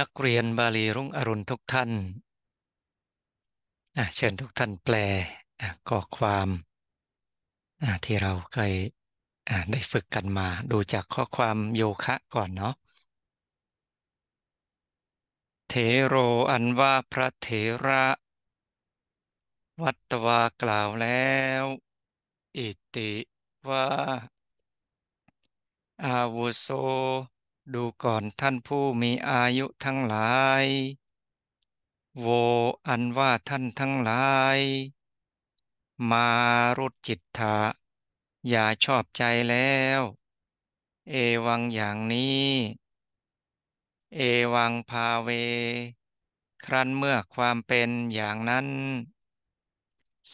นักเรียนบาลีรุ่งอรุณทุกท่าน เชิญทุกท่านแปลก่อความที่เราเคยได้ฝึกกันมาดูจากข้อความโยคะก่อนเนาะเทโรอันว่าพระเถระ วัตวากล่าวแล้ว อิติว่าอาวุโสดูก่อนท่านผู้มีอายุทั้งหลาย โว อันว่าท่านทั้งหลาย มารุจิตถะอย่าชอบใจแล้ว เอวังอย่างนี้ เอวังพาเว ครั้นเมื่อความเป็นอย่างนั้น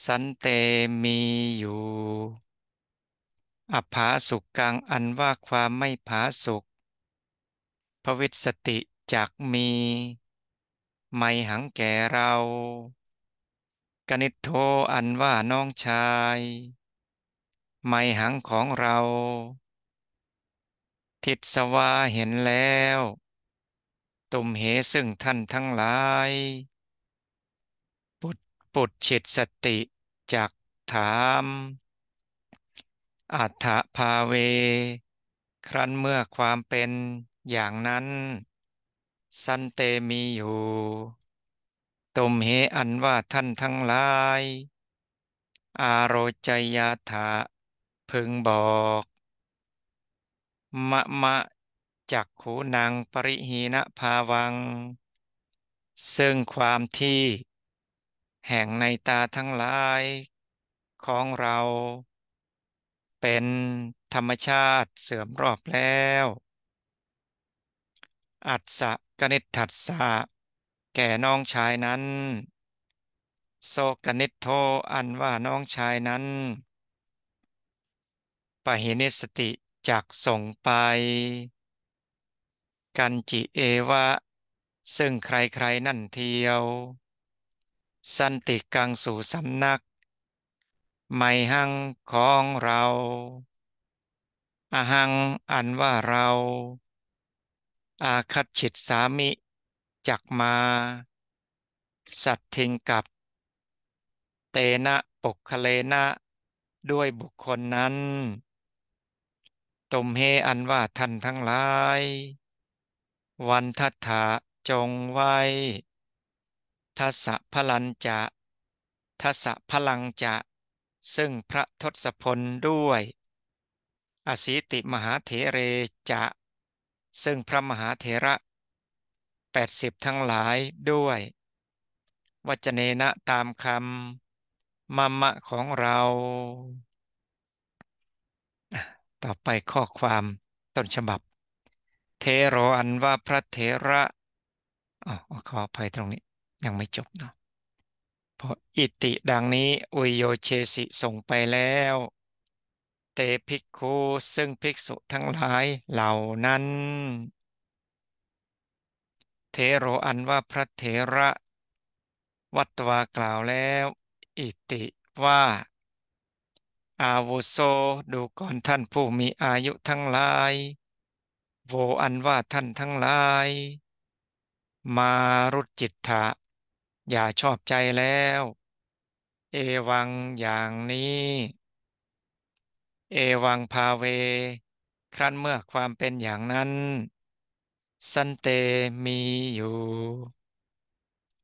สันเตมีอยู่อภาสุกกังอันว่าความไม่ผาสุกระวิตสติจักมี ไมหังแก่เรา กนิโทอันว่าน้องชาย ไมหังของเรา ทิศวาเห็นแล้ว ตุมเหซึ่งท่านทั้งหลาย ปุดปุดฉิตสติจากถามอัฏฐภาเว ครั้นเมื่อความเป็นอย่างนั้น สันเตมีอยู่ตมเหอันว่าท่านทั้งหลาย อาโรจยาถาพึงบอก มะมะ จักขูนางปริหีนภาวัง ซึ่งความที่แห่งในตาทั้งหลายของเราเป็นธรรมชาติเสื่อมรอบแล้วอัตสะกนิทัสสะ แก่น้องชายนั้นโสกนิทโทอันว่าน้องชายนั้นปะหินิสติจากส่งไป กันจิเอวะ ซึ่งใครๆนั่นเทียว สันติกังสู่สำนัก ไม่หังของเราอาหังอันว่าเราอาคัดฉิตสามิจักมา สัตทิงกับเตนะปกคเลนะ ด้วยบุคคลนั้น ตมเฮอันว่าท่านทั้งหลาย วันทัฐาจงไว้ทัสะพลันจะทัสะพลังจะ ซึ่งพระทศพลด้วยอสิติมหาเถเรจะซึ่งพระมหาเถระ80ทั้งหลายด้วยวจเนนะตามคำมัมมะของเรา ต่อไปข้อความต้นฉบับ เทโรอันว่าพระเถระอ๋อขออภัยตรงนี้ยังไม่จบเนาะพออิติดังนี้ อุยโยเชสิส่งไปแล้วเตภิกขุซึ่งภิกษุทั้งหลายเหล่านั้น เทโรอันว่าพระเถระ วัตวากล่าวแล้ว อิติว่า อาวุโสดูก่อนท่านผู้มีอายุทั้งหลาย โวอันว่าท่านทั้งหลาย มารุจิตถะอย่าชอบใจแล้ว เอวังอย่างนี้เอวังภาเว ครั้นเมื่อความเป็นอย่างนั้น สันเตมีอยู่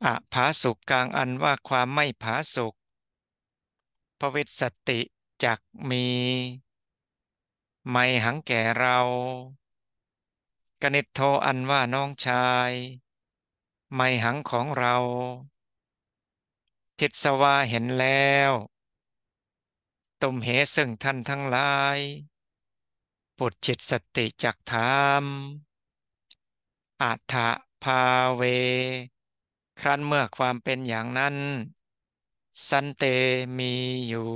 อภาสุกกลางอันว่าความไม่ผาสุกพระวิสติจักมี ไม่หังแก่เรากนิตโทอันว่าน้องชาย ไม่หังของเรา ทิศวาเห็นแล้วตมเหซึ่งท่านทั้งหลาย ปุดจิตสติจักธรรมอัฏฐภาเว ครั้นเมื่อความเป็นอย่างนั้น สันเตมีอยู่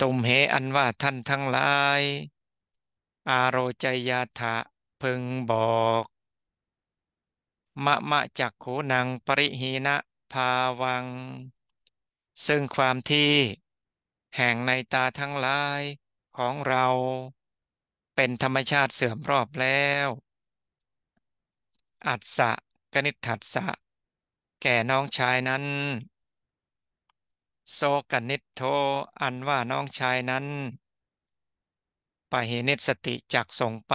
ตุมเหอันว่าท่านทั้งหลาย อาโรจยาถะพึงบอก มะมะจักขูนังปริหีนะภาวัง ซึ่งความที่แห่งในตาทั้งหลายของเรา เป็นธรรมชาติเสื่อมรอบแล้ว อัศสะกนิทัศสะแก่น้องชายนั้นโซกนิทโทอันว่าน้องชายนั้นปะเหนิสติจักส่งไป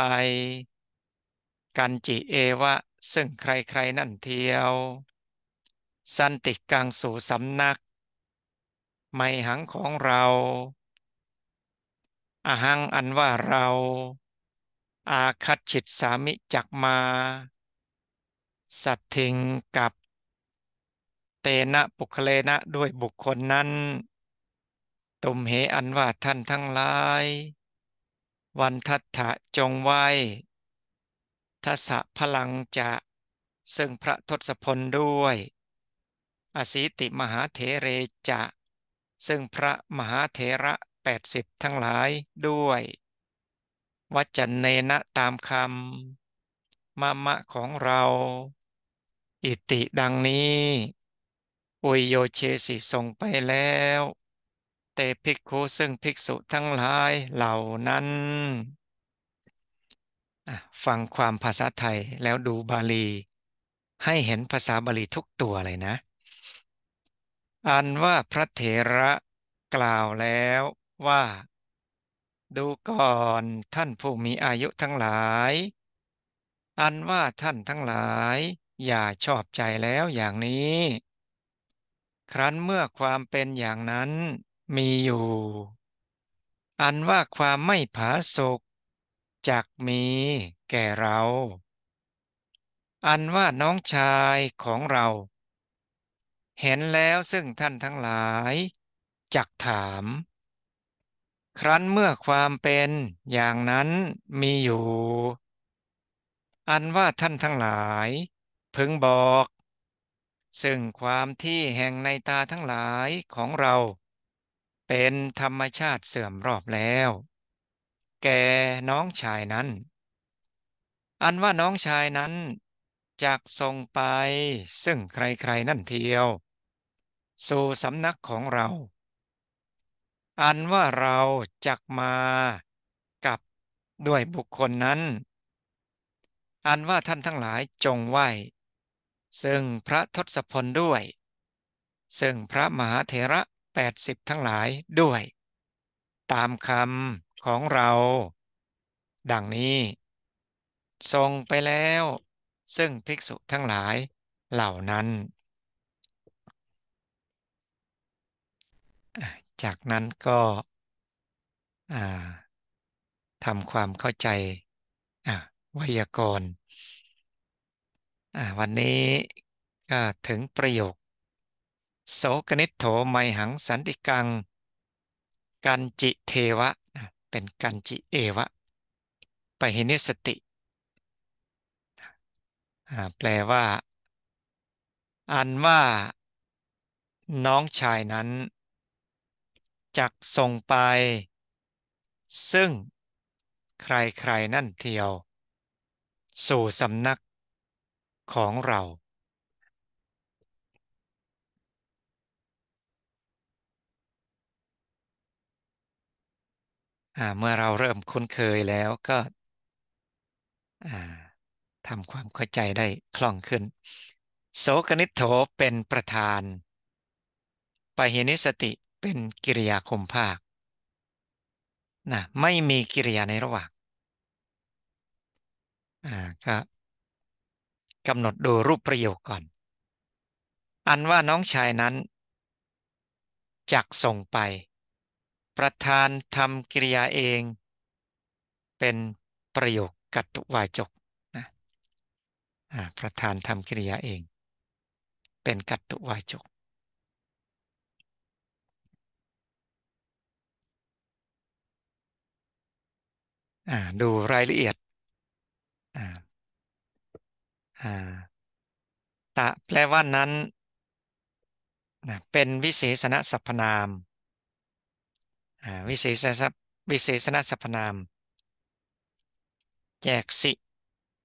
กันจิเอวะซึ่งใครๆนั่นเทียว สันติกังสู่สำนักไม่หังของเรา อาหังอันว่าเรา อาคัดฉิตสามิจักมา สัตถิงกับ เตนะปุคเลนะด้วยบุคคลนั้น ตุมเหอันว่าท่านทั้งหลาย วันทัตถะจงไว้ทัศพลังจะ ซึ่งพระทศพลด้วยอสิติมหาเถเรจะซึ่งพระมหาเถระ80ทั้งหลายด้วยวัจเนนะ ตามคำมะมะของเรา อิติดังนี้ อุยโยเชสิส่งไปแล้ว เตภิกขุซึ่งภิกษุทั้งหลายเหล่านั้นฟังความภาษาไทยแล้วดูบาลี ให้เห็นภาษาบาลีทุกตัวเลยนะอันว่าพระเถระกล่าวแล้วว่า ดูก่อนท่านผู้มีอายุทั้งหลาย อันว่าท่านทั้งหลายอย่าชอบใจแล้วอย่างนี้ ครั้นเมื่อความเป็นอย่างนั้นมีอยู่ อันว่าความไม่ผาสุกจักมีแก่เรา อันว่าน้องชายของเราเห็นแล้วซึ่งท่านทั้งหลาย จักถาม ครั้นเมื่อความเป็นอย่างนั้นมีอยู่ อันว่าท่านทั้งหลาย พึงบอก ซึ่งความที่แห่งในตาทั้งหลายของเรา เป็นธรรมชาติเสื่อมรอบแล้ว แกน้องชายนั้น อันว่าน้องชายนั้น จากทรงไปซึ่งใครๆนั่นเทียวสู่สำนักของเรา อันว่าเราจักมากับด้วยบุคคลนั้น อันว่าท่านทั้งหลายจงไหว ซึ่งพระทศพลด้วย ซึ่งพระมหาเถระ80ทั้งหลายด้วย ตามคำของเรา ดังนี้ ทรงไปแล้ว ซึ่งภิกษุทั้งหลายเหล่านั้นจากนั้นก็ทำความเข้าใจวยากรณ์วันนี้ก็ถึงประโยค โสกนิโถไมหังสันติกัง กันจิเทวะ เป็นกันจิเอวะปหินิสติ แปลว่า อันว่าน้องชายนั้นจักส่งไป ซึ่งใครๆ นั่นเทียว สู่สำนักของเรา เมื่อเราเริ่มคุ้นเคยแล้วก็ทำความเข้าใจได้คล่องขึ้น โสกนิโถเป็นประธานปหินิสติเป็นกิริยาคมภาคนะไม่มีกิริยาในระหว่าง อ่า ก็กำหนดดูรูปประโยคก่อน อันว่าน้องชายนั้น จักส่งไป ประธานทำกิริยาเอง เป็นประโยคกัตุวาจก นะประธานทำกิริยาเอง เป็นกัตุวาจกดูรายละเอียดตะแปลว่านั้น เป็นวิเศษณสัพพนาม วิเศษวิเศษณสัพพนามแยกสิ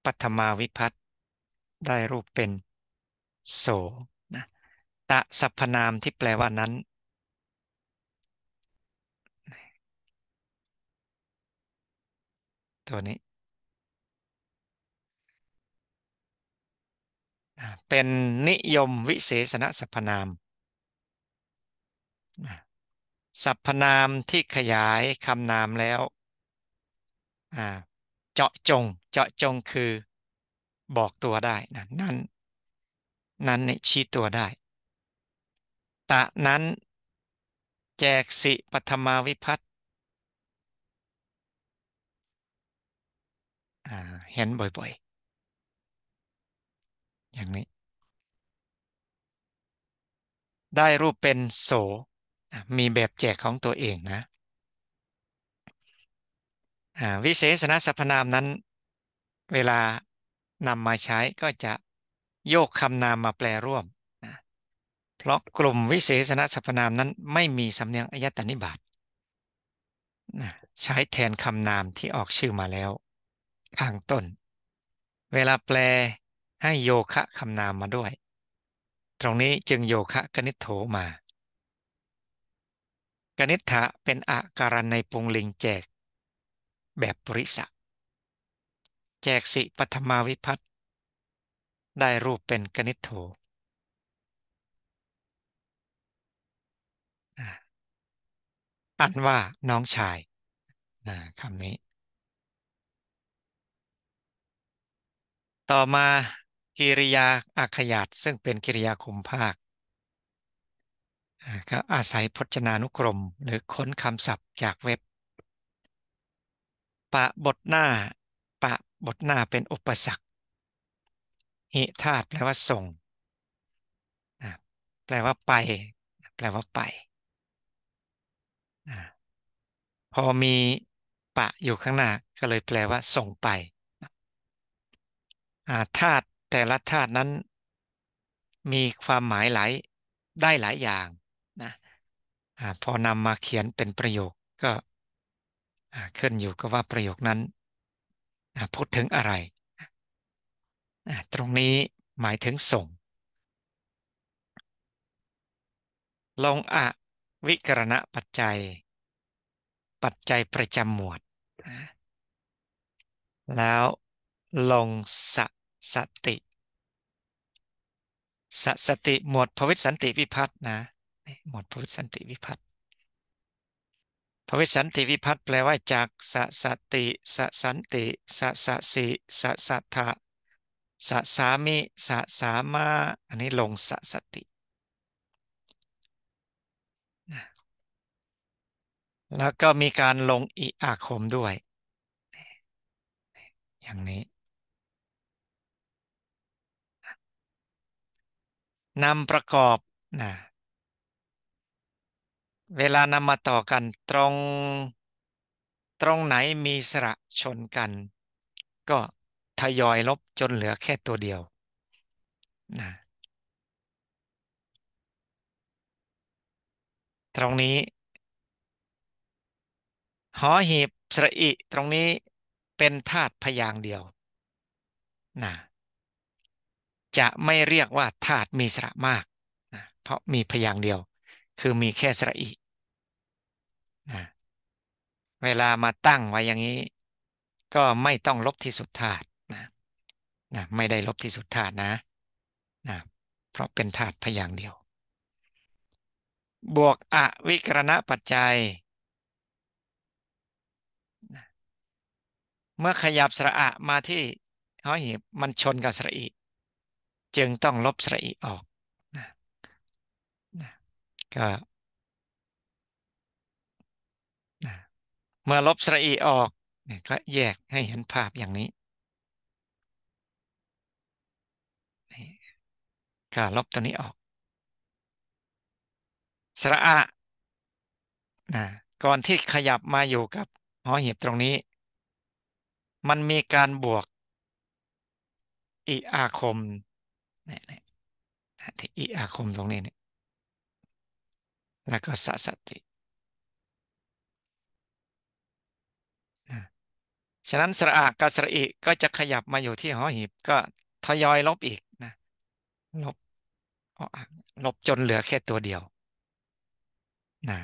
ปัทมาวิพัตได้รูปเป็นโสนะตะสัพนามที่แปลว่านั้นตัวนี้เป็นนิยมวิเศษณสรพนามสรพนามที่ขยายคำนามแล้ว เจาะจงเจาะจงคือบอกตัวได้นะนั้นนั้นในชี้ตัวได้ ตะนั้นแจกสิปัทมาวิพัตเห็นบ่อยๆ อย่างนี้ ได้รูปเป็นโส มีแบบแจกของตัวเองนะวิเศษณสรรพนามนั้น เวลานำมาใช้ก็จะโยกคำนามมาแปลร่วม เพราะกลุ่มวิเศษณสรรพนามนั้นไม่มีสำเนียงอายตนิบาตใช้แทนคำนามที่ออกชื่อมาแล้วข้างต้น เวลาแปลให้โยคะคำนามมาด้วย ตรงนี้จึงโยคะกนิษโถมา กนิษฐะเป็นอาการในปุงลิงแจกแบบปริสะแจกสิปัทมาวิพัตได้รูปเป็นกนิษโถอันว่าน้องชายคำนี้ต่อมากิริยาอักขยาตซึ่งเป็นกิริยาคุมภาคก็อาศัยพจนานุกรมหรือค้นคำศัพท์จากเว็บ ปะบทหน้า ปะบทหน้าเป็นอุปสรรคหิธาตแปลว่าส่ง แปลว่าไป แปลว่าไปพอมี ปะอยู่ข้างหน้าก็เลยแปลว่าส่งไปธาตุแต่ละธาตุนั้นมีความหมายหลายได้หลายอย่างนะพอนำมาเขียนเป็นประโยค ก็ขึ้นอยู่กับว่าประโยคนั้นพูดถึงอะไร ตรงนี้หมายถึงส่ง ลงอะวิกรณะปัจจัย ปัจจัยประจำหมวด แล้วลงสะสติ สสติหมวดพวิสันติวิพัฒนะหมวดพวิสันติวิพัฒพวิสันติวิพัฒแปลว่าจากสสติ สสันติสสสิสสัทธะสสามิสสามาอันนี้ลงสสติ แล้วก็มีการลงอิอาคมด้วยอย่างนี้นำประกอบนะเวลานำมาต่อกันตรงตรงไหนมีสระชนกัน ก็ทยอยลบจนเหลือแค่ตัวเดียวนะตรงนี้ หอหีบสระอิ ตรงนี้เป็นธาตุพยางเดียวนะจะไม่เรียกว่าธาตุมีสระมากนะเพราะมีพยางเดียว คือมีแค่สระอีนะเวลามาตั้งไว้อย่างนี้ ก็ไม่ต้องลบที่สุดธาตุนะนะไม่ได้ลบที่สุดธาตุนะนะ เพราะเป็นธาตุพยางเดียว บวกอวิกรณะปัจจัย เมื่อขยับสระอะมาที่หอหีบมันชนกับสระอีจึงต้องลบสระอีออกนะนะก็นะเมื่อลบสระอีออกนก็แยกให้เห็นภาพอย่างนี้ก็ลบตัวนี้ออกสระอะนะก่อนที่ขยับมาอยู่กับ หอเหีบตรงนี้ มันมีการบวก อิอาคมเนี่ยเนี่ยที่อิ อาคมตรงนี้เนี่ยแล้วก็สัสติฉะนั้น สระอากับสระอิ ก็จะขยับมาอยู่ที่หอหีบก็ทยอยลบอีกนะ ลบลบจนเหลือแค่ตัวเดียวนะ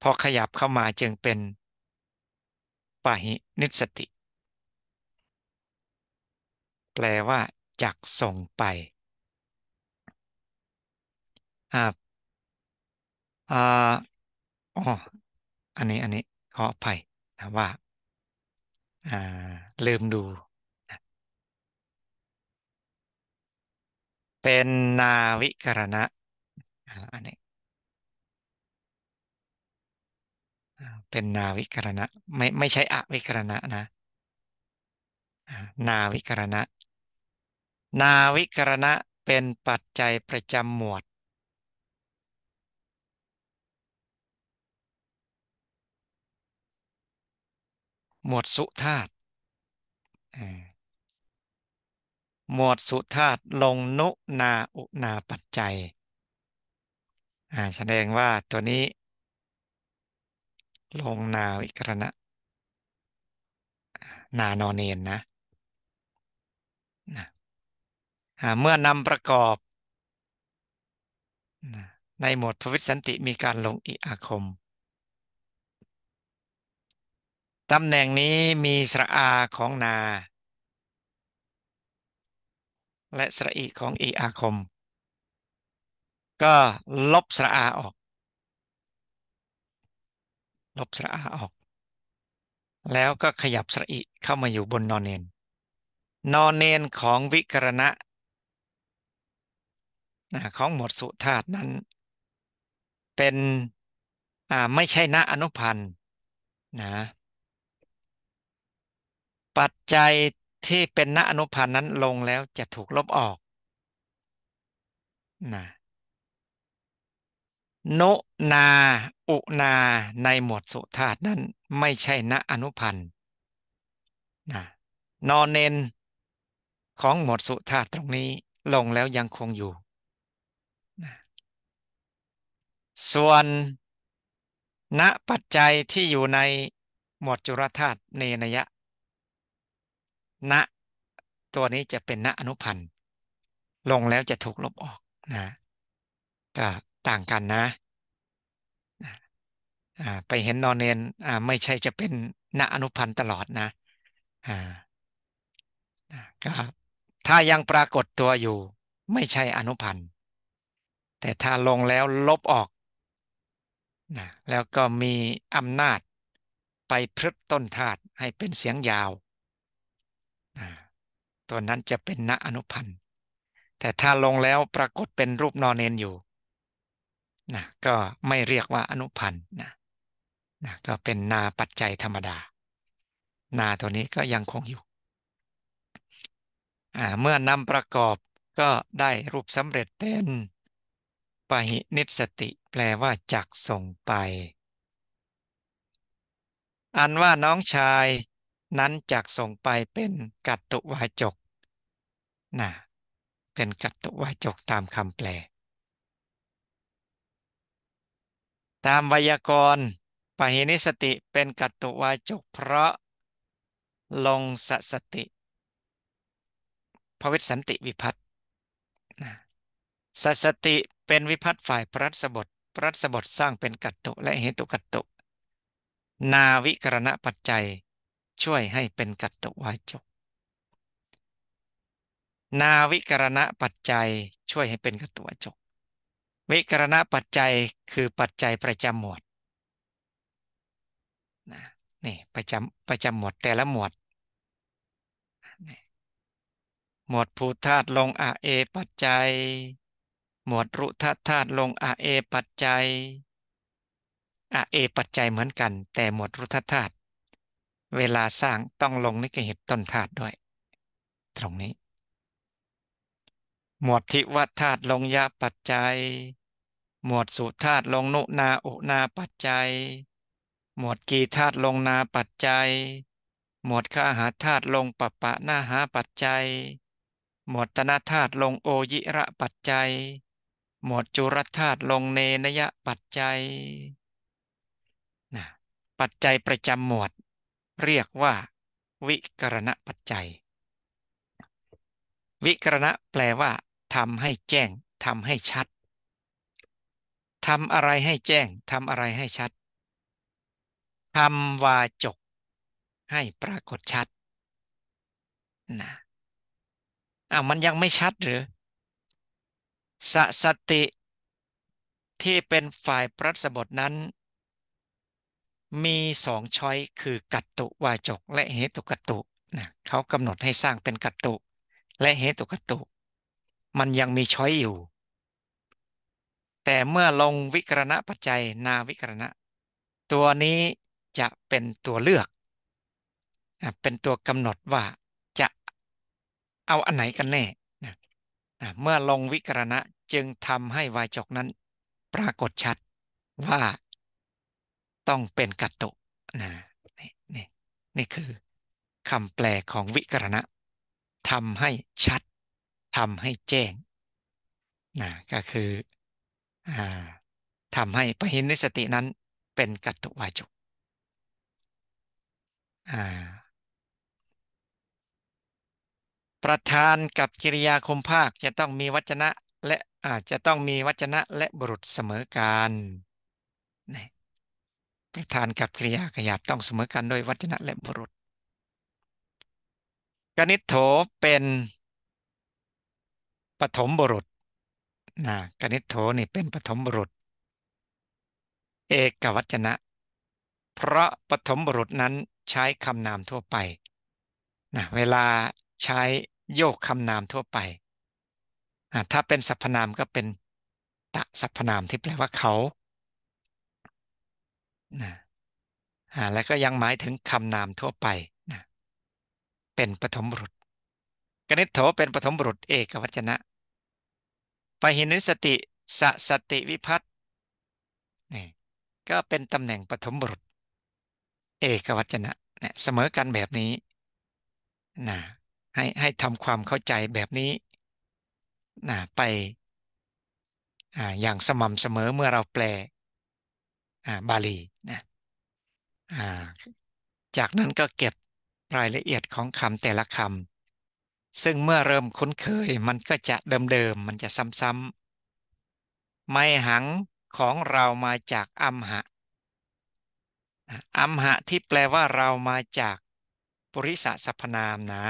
พอขยับเข้ามาจึงเป็น ปาหิ นิสติ แปลว่าจักส่งไป อ่าอ่า อ๋อ อันนี้ อันนี้ขออภัยนะว่าอ่า ลืมดู เป็นนาวิกรณะอันนี้เป็นนาวิกรณะไม่ไม่ใช่อวิกรณะนะนาวิกรณะนาวิกรณะเป็นปัจจัยประจำหมวด หมวดสุธาตหมวดสุธาตลงนุนาอุนาปัจจัย แสดงว่าตัวนี้ ลงนาวิกรณะ นานอนเนนนะเมื่อนำประกอบ ในหมวดพวิสันติมีการลงอิอาคม ตำแหน่งนี้มีสระอาของนา และสระอีของอีอาคม ก็ลบสระอาออก ลบสระอาออก แล้วก็ขยับสระอีเข้ามาอยู่บนนอนเนนนอนเนนของวิกรณะของหมวดสุธาตุนั้น เป็นไม่ใช่ณอนุพันธ์นะปัจจัยที่เป็นณอนุพันธ์นั้นลงแล้วจะถูกลบออกนะโนนาอุนาในหมวดสุธาตุนั้นไม่ใช่ณอนุพันธ์นะนอนเนนของหมวดสุธาตุตรงนี้ลงแล้วยังคงอยู่ส่วนณปัจจัยที่อยู่ในหมวดจุรธาตุเนนยะ ณตัวนี้จะเป็นณอนุพันธ์ ลงแล้วจะถูกลบออกนะ ก็ต่างกันนะไปเห็นนอนเนนไม่ใช่จะเป็นณอนุพันธ์ตลอดนะก็ถ้ายังปรากฏตัวอยู่ ไม่ใช่อนุพันธ์ แต่ถ้าลงแล้วลบออกนะแล้วก็มีอำนาจไปพรึบต้นธาตุให้เป็นเสียงยาวนะตัวนั้นจะเป็นณอนุพันธ์ แต่ถ้าลงแล้วปรากฏเป็นรูปนอนเนนอยู่นะก็ไม่เรียกว่าอนุพันธ์นะนะก็เป็นนาปัจจัยธรรมดา นาตัวนี้ก็ยังคงอยู่ เมื่อนำประกอบก็ได้รูปสำเร็จเป็นปหินิสติแปลว่าจักส่งไป อันว่าน้องชาย นั้นจักส่งไปเป็นกัตตุวาจกนะเป็นกัตตุวาจกตามคำแปล ตามไวยากรณ์ปหินิสติเป็นกัตตุวาจกเพราะลงสสติ ภวิสันติวิพัตสัสติเป็นวิพัตฝ่ายพรัสบทพรัสบทสร้างเป็นกัตตุและเหตุกัตตุนาวิกรณะปัจจัยช่วยให้เป็นกัตตุวาจก นาวิกรณะปัจจัยช่วยให้เป็นกัตตุวาจก วิกรณะปัจจัยคือปัจจัยประจาหมวดนี่ประจาประจาหมวดแต่ละหมวด หมวดภูธาตุลงอาเอปัจจัยหมวดรุทธาตุลงอาเอ ปัจจัยอาเอปัจจัยเหมือนกัน แต่หมวดรุทธาตุเวลาสร้างต้องลงนิกเหตุต้นธาตุด้วย ตรงนี้ หมวดทิวธาตุลงยาปัจจัย หมวดสุธาตุลงนุนาอุนาปัจจัย หมวดกีธาตุลงนาปัจจัย หมวดข้าหาธาตุลงปะปะหน้าหาปัจจัย หมวดตนาธาตุลงโอยิระปัจจัยหมวดจุรธาตุลงเนนยปัจจัยนะปัจจัยประจำหมวด เรียกว่า วิกรณปัจจัย วิกรณะแปลว่าทำให้แจ้งทำให้ชัด ทำอะไรให้แจ้งทำอะไรให้ชัด ทำวาจก ให้ปรากฏชัดนะอ้าวมันยังไม่ชัดหรือสสติที่เป็นฝ่ายพระสบทนั้น มีสองช้อยคือกัตตุวาจก และเหตุกัตตุนะเขากำหนดให้สร้างเป็นกัตตุ และเหตุกัตตุ มันยังมีช้อยอยู่ แต่เมื่อลงวิกรณะปัจจัยนาวิกรณะ ตัวนี้จะเป็นตัวเลือก เป็นตัวกำหนดว่าจะเอาอันไหนกันแน่เมื่อลงวิกรณะจึงทำให้วายจกนั้น ปรากฏชัดว่าต้องเป็นกัตตุนะนี่นี่นี่คือคำแปลของวิกรณะทำให้ชัดทำให้แจ้งนะก็คืออทำให้ปหินนิสตินั้น เป็นกัตตุวาจกอ่าประธานกับกิริยาคมภาคจะต้องมีวัจนะและอาจจะต้องมีวัจนะและบุรุษเสมอกัน ประธานกับกิริยาขยับต้องเสมอกันด้วยวัจนะและบุรุษกนิษโถเป็นปฐมบุรุษนะกนิษโถนี่เป็นปฐมบุรุษเอกวัจนะ เพราะปฐมบุรุษนั้นใช้คำนามทั่วไปนะเวลาใช้โยกคำนามทั่วไป ถ้าเป็นสรรพนามก็เป็น ตะสรรพนามที่แปลว่าเขา นะและก็ยังหมายถึงคำนามทั่วไป เป็นปฐมบุรกนิษโถเป็นปฐมบุรเอกวัจนะปหินิสติสสติวิพัตนี่ก็เป็นตำแหน่งปฐมบุรเอกวัจนะเนี่ยเสมอกันแบบนี้ นะให้ให้ทำความเข้าใจแบบนี้นะไปออย่างสม่ำเสมอเมื่อเราแปลบาลีนะจากนั้นก็เก็บรายละเอียดของคำแต่ละคำซึ่งเมื่อเริ่มคุ้นเคย มันก็จะเดิมๆมันจะซ้ำๆไม่หังของเรามาจากอัมหะอัมหะที่แปลว่าเรามาจากปุริสสะสพนามนะ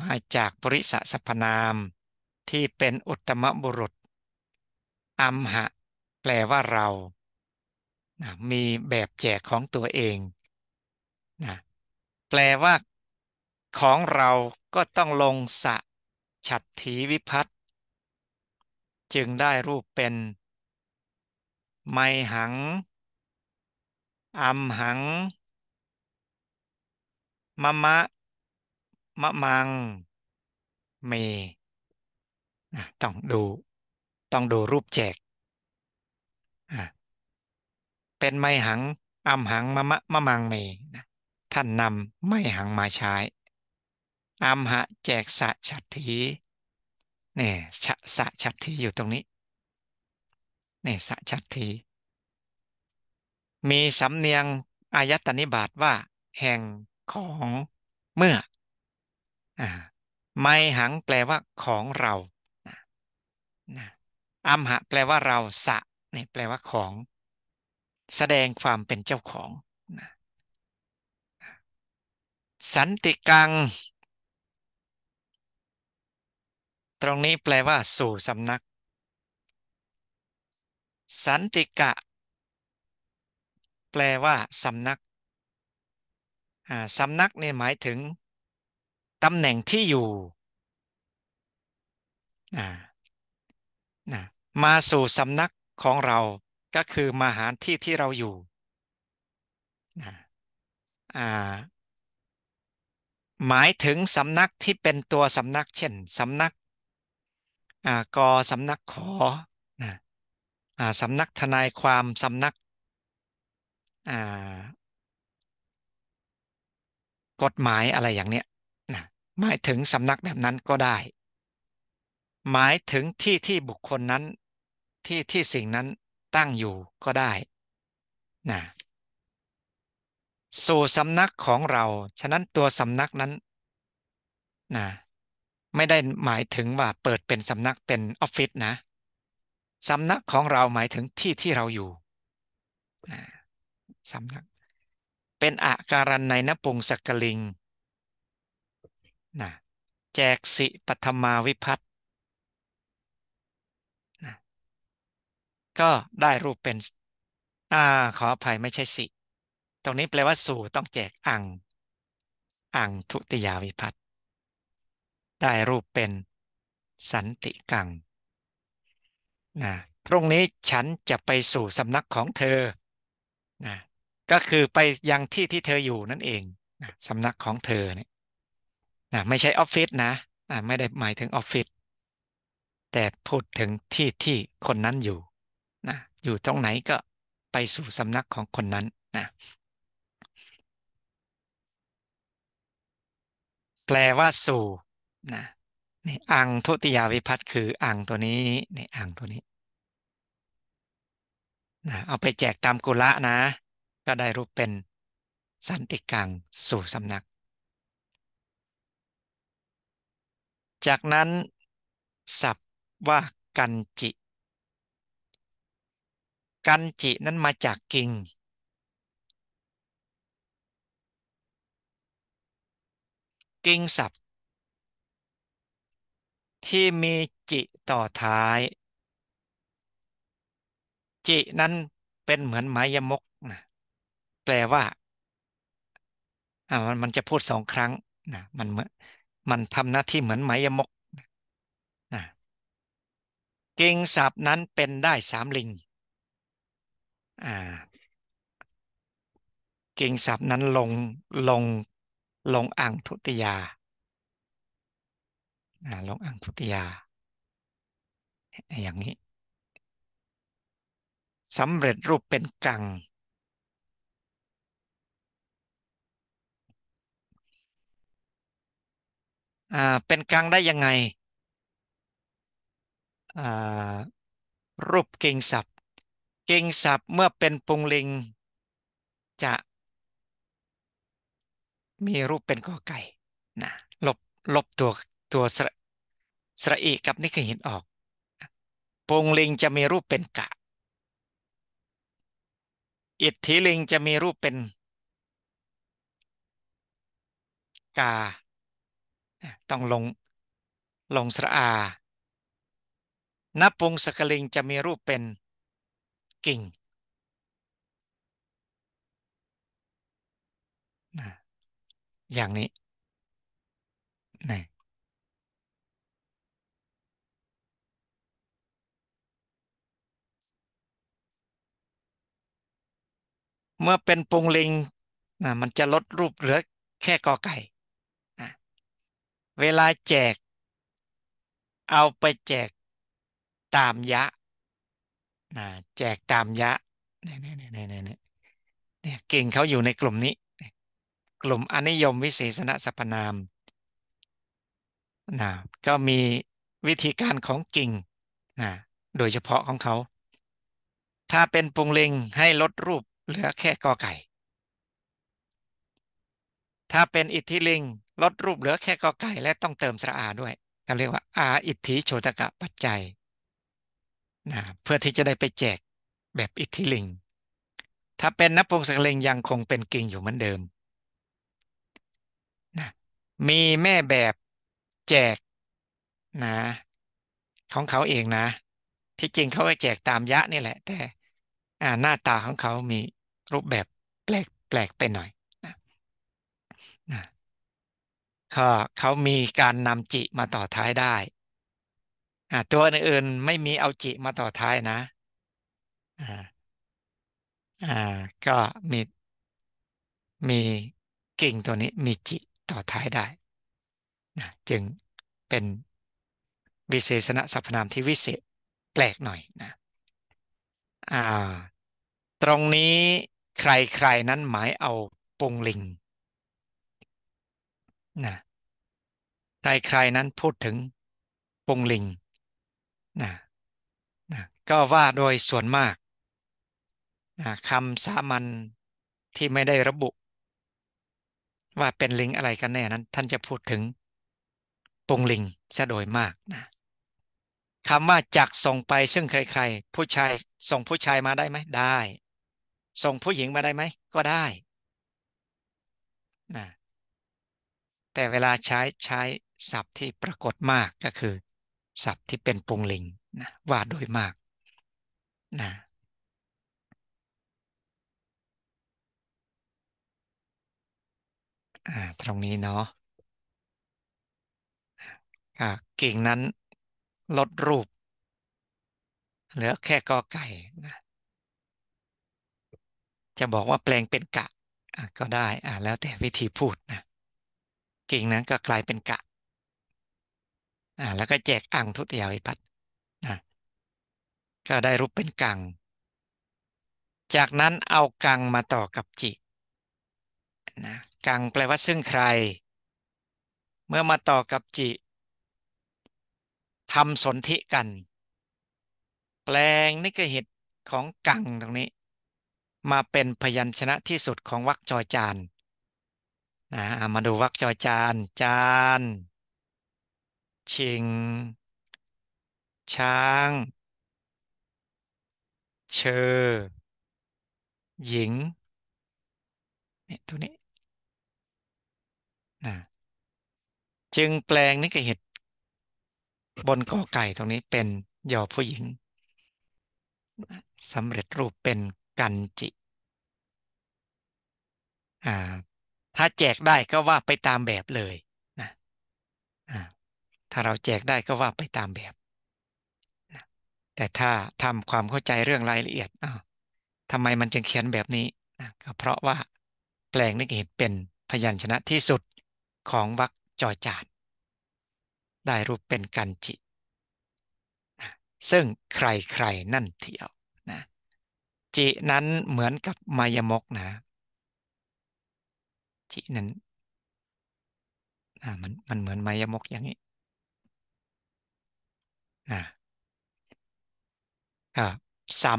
มาจากปริสสัพนาม ที่เป็นอุตมบุรุษอัมหะ แปลว่าเรานะมีแบบแจกของตัวเองนะแปลว่า ของเราก็ต้องลงสะ ฉัดถีวิพัตจึงได้รูปเป็น ไมหังอัมหัง มะมะมะมังเมนะต้องดู ต้องดูรูปแจก เป็นไมหังอัมหังมะมะมะมังเมนะท่านนำไมหังมาใช้อัมหะแจกสะชัตถีเนี่ยสะชัตถีอยู่ตรงนี้เนี่ยสะชัตถีมีสำเนียง อายตนิบาตว่า แห่งของเมื่อไมหังแปลว่าของเราอัมหะแปลว่าเราสะเนี่ยแปลว่าของ แสดงความเป็นเจ้าของ สันติกัง ตรงนี้แปลว่า สู่สำนัก สันติกะ แปลว่าสำนัก สำนักนี่หมายถึงตำแหน่งที่อยู่นะนะมาสู่สำนักของเราก็คือมาหาที่ที่เราอยู่นะอ่าหมายถึงสำนักที่เป็นตัวสำนัก เช่นสำนักกอสำนักขอนะสำนักทนายความสำนักกฎหมายอะไรอย่างเนี้ยหมายถึงสำนักแบบนั้นก็ได้ หมายถึงที่ที่บุคคลนั้นที่ที่สิ่งนั้นตั้งอยู่ก็ได้นะสู่สำนักของเรา ฉะนั้นตัวสำนักนั้นนะไม่ได้หมายถึงว่าเปิดเป็นสำนักเป็นออฟฟิศนะสำนักของเราหมายถึงที่ที่เราอยู่สำนัก เป็นอาการันในนปุงสักกลิงนะแจกสิปัทมาวิพัตนะก็ได้รูปเป็นอ่าขออภัยไม่ใช่สิ ตรงนี้แปลว่าสู่ต้องแจกอัง อังทุติยาวิพัตได้รูปเป็น สันติกังนะพรุ่งนี้ฉันจะไปสู่สำนักของเธอนะก็คือไปยังที่ที่เธออยู่ นั่นเองนะสำนักของเธอเนี่ยนะไม่ใช่ออฟฟิศนะไม่ได้หมายถึงออฟฟิศแต่พูดถึงที่ที่คนนั้นอยู่นะอยู่ตรงไหนก็ไปสู่สำนักของคนนั้นนะแปลว่าสู่นะนี่อังทุติยาวิพัตคืออังตัวนี้นี่อังตัวนี้นะเอาไปแจกตามกุละนะ ก็ได้รูปเป็นสันติกังสู่สำนักจากนั้น สับว่า กันจิ กันจิ นั้นมาจากกิง กิง สับ ที่มี จิ ต่อท้าย จิ นั้นเป็นเหมือนไมยมกนะแปล ว่าอ่ามันจะพูดสอง ครั้งนะมันเหมือนมันทำหน้าที่เหมือนไมยมกนะกิงสับนั้นเป็นได้สามลิงอ่ากิงสับนั้นลง ลง ลงอ่างทุติยา ลงอ่างทุติยา อย่างนี้สำเร็จรูปเป็นกังอ่าเป็นกลางได้ยังไงอ่ารูปเก่งศัพท์เก่งศัพท์เมื่อเป็นปุงลิงจะมีรูปเป็นกอไก่นะลบลบตัวตัวสระสระอีกับนี่คือหินออก ปุงลิงจะมีรูปเป็นกะอิทธิลิงจะมีรูปเป็นกาต้องลงลงสระอานับปุงสกลิงจะมีรูปเป็นกิ่ง อย่างนี้นี่เมื่อเป็นปุงลิงนะมันจะลดรูปเหลือแค่กอไก่เวลาแจก เอาไปแจกตามยะนะแจกตามยะเนี่ยเนี่ยเนี่ยเนี่ยเก่งเขาอยู่ในกลุ่มนี้ กลุ่มอนิยมวิเศษณสัพนามนะก็มีวิธีการของกิ่งนะโดยเฉพาะของเขา ถ้าเป็นปุงเลงให้ลดรูปเหลือแค่กอไก่ถ้าเป็นอิทธิลิงลดรูปเหลือแค่กอไก่และต้องเติมสระอาด้วยก็เรียกว่าอาอิทธิโชตกะปัจจัยนะเพื่อที่จะได้ไปแจกแบบอิทธิลิง ถ้าเป็นนพงศกลงยังคงเป็นกิ่งอยู่เหมือนเดิมนะมีแม่แบบแจกนะของเขาเองนะ ที่จริงเขาก็แจกตามยะนี่แหละแต่หน้าตาของเขามีรูปแบบแปลกแปลกไปหน่อยก็เขามีการนำจิมาต่อท้ายได้ ตัวอื่นๆไม่มีเอาจิมาต่อท้ายนะก็มีมีกิ่งตัวนี้มีจิต่อท้ายได้นะจึงเป็น วิเศษณะสรรพนามที่วิเศษแปลกหน่อยนะ ตรงนี้ใครๆ นั้นหมายเอาปงลิงนะใครๆ นั้นพูดถึงปงลิงนะนะ ก็ว่าโดยส่วนมากนะคำสามัญที่ไม่ได้ระบุ ว่าเป็นลิงอะไรกันแน่ นั้น ท่านจะพูดถึงปงลิงซะโดยมากนะคำว่าจักส่งไปซึ่งใครๆผู้ชายส่งผู้ชายมาได้ไหมได้ ส่งผู้หญิงมาได้ไหมก็ได้ นะแต่เวลาใช้ใช้ศัพท์ที่ปรากฏมากก็คือ ศัพท์ที่เป็นปุงลิงนะว่าโดยมากนะตรงนี้เนาะกิ่งนั้นลดรูป เหลือแค่กอไก่นะจะบอกว่าแปลงเป็นกะก็ได้แล้วแต่วิธีพูดนะกิ่งนั้นก็กลายเป็นกะอ่าแล้วก็แจกอังทุติยวิพัสนะก็ได้รูปเป็นกัง จากนั้นเอากังมาต่อกับจินะกังแปลว่าซึ่งใคร เมื่อมาต่อกับจิทำสนธิกัน แปลงนิกหตตของกังตรงนี้ มาเป็นพยัญชนะที่สุดของวัคจอยจานนะมาดูวรรคจอจาน จาน ชิง ช้าง เชอ หญิงเนี่ยตัวนี้นะจึงแปลงนี่ก็เหตุบนกอไก่ตรงนี้เป็นยอผู้หญิงสำเร็จรูปเป็นกันจิ อ่าถ้าแจกได้ก็ว่าไปตามแบบเลยนะถ้าเราแจกได้ก็ว่าไปตามแบบนะแต่ถ้าทำความเข้าใจเรื่องรายละเอียดาทำไมมันจึงเขียนแบบนี้นะก็เพราะว่าแปลงนิกเหตุเป็นพยัญชนะที่สุดของวัคจอจานได้รูปเป็นกันจิ ซึ่งใครๆนั่นเที่ยวนะ จินั้นเหมือนกับมายมกนะจินั้นน่มันมันเหมือนไมยมกอย่างนี้นะก็ซ้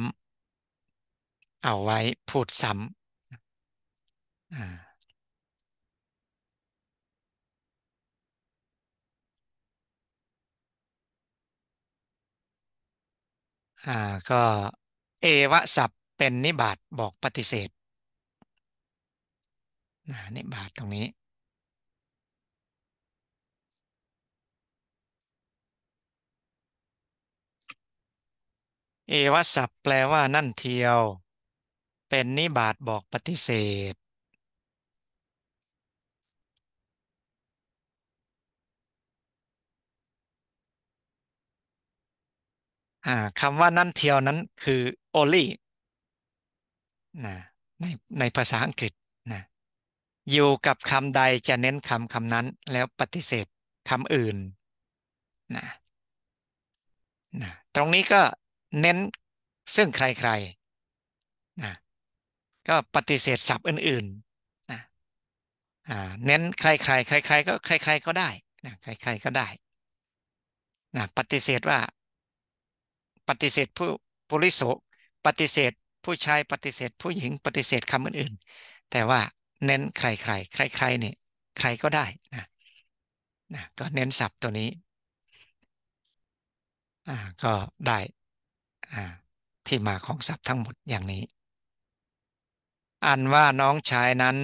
ำเอาไว้พูดซ้ำอ่าก็เอวะสัพเป็นนิบาตบอกปฏิเสธนะนี่บาทตรงนี้ เอวัสับแปลว่านั่นเทียว เป็นนิบาตบอกปฏิเสธ่คำว่านั่นเทียวนั้นคือ only นะ ใน ในภาษาอังกฤษอยู่กับคำใดจะเน้นคำคำนั้นแล้วปฏิเสธคำอื่นนะนะตรงนี้ก็เน้นซึ่งใครๆนะก็ปฏิเสธศัพท์อื่นๆนะเน้นใครๆใครๆก็ใครๆก็ได้นะใครๆก็ได้นะปฏิเสธว่า ปฏิเสธผู้ปุริโสปฏิเสธผู้ชายปฏิเสธ ผู้หญิงปฏิเสธคำอื่น ๆ แต่ว่าเน้นใครใครใครใครเนี่ยใครก็ได้นะนะก็เน้นศัพท์ตัวนี้อ่าก็ได้อ่าที่มาของศัพท์ทั้งหมดอย่างนี้ อันว่าน้องชายนั้น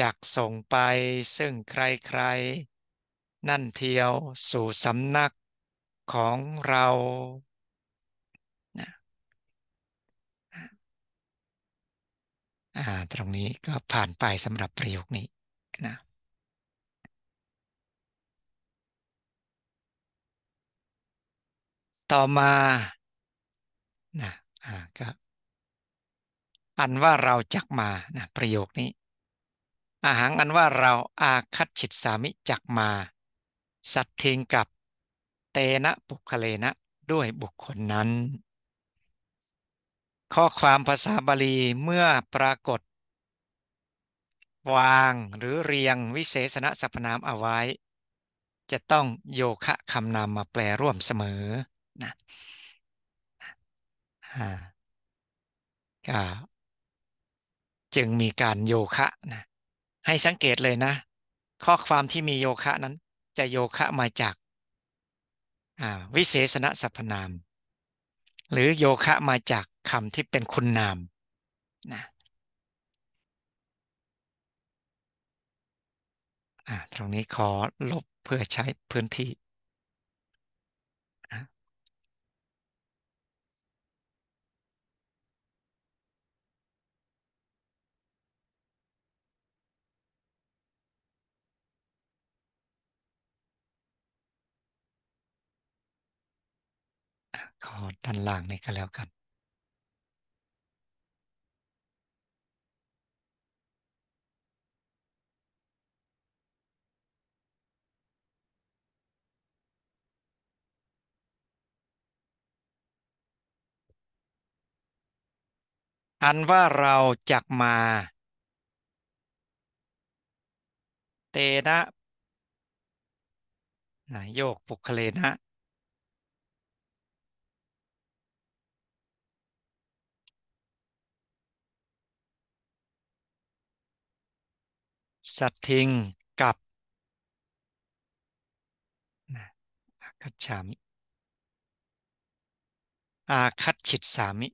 จากส่งไปซึ่งใครใครนั่นเที่ยวสู่สำนักของเราตรงนี้ก็ผ่านไปสำหรับประโยคนี้นะต่อมานะอ่าก็อันว่าเราจักมานะประโยคนี้อาหารอันว่าเราอาคัดฉิตสามิจักมา สัตทิงกับเตนะปุคเลนะด้วยบุคคลนั้นข้อความภาษาบาลีเมื่อปรากฏ วางหรือเรียงวิเศษณสรรพนามเอาไว้ จะต้องโยคะคำนามมาแปลร่วมเสมอนะจึงมีการโยคะนะให้สังเกตเลยนะ ข้อความที่มีโยคะนั้น จะโยคะมาจากวิเศษณสรรพนาม หรือโยคะมาจากคำ ที่เป็นคุณ นามนะตรงนี้ขอลบเพื่อใช้พื้นที่ขอด้านล่าง นี้ก็ แล้วกันอันว่าเราจักมา เตนะนะโยกปุกเลนะ สัตทิงกับนะอาคัตฉามิอาคัตฉิตสามิ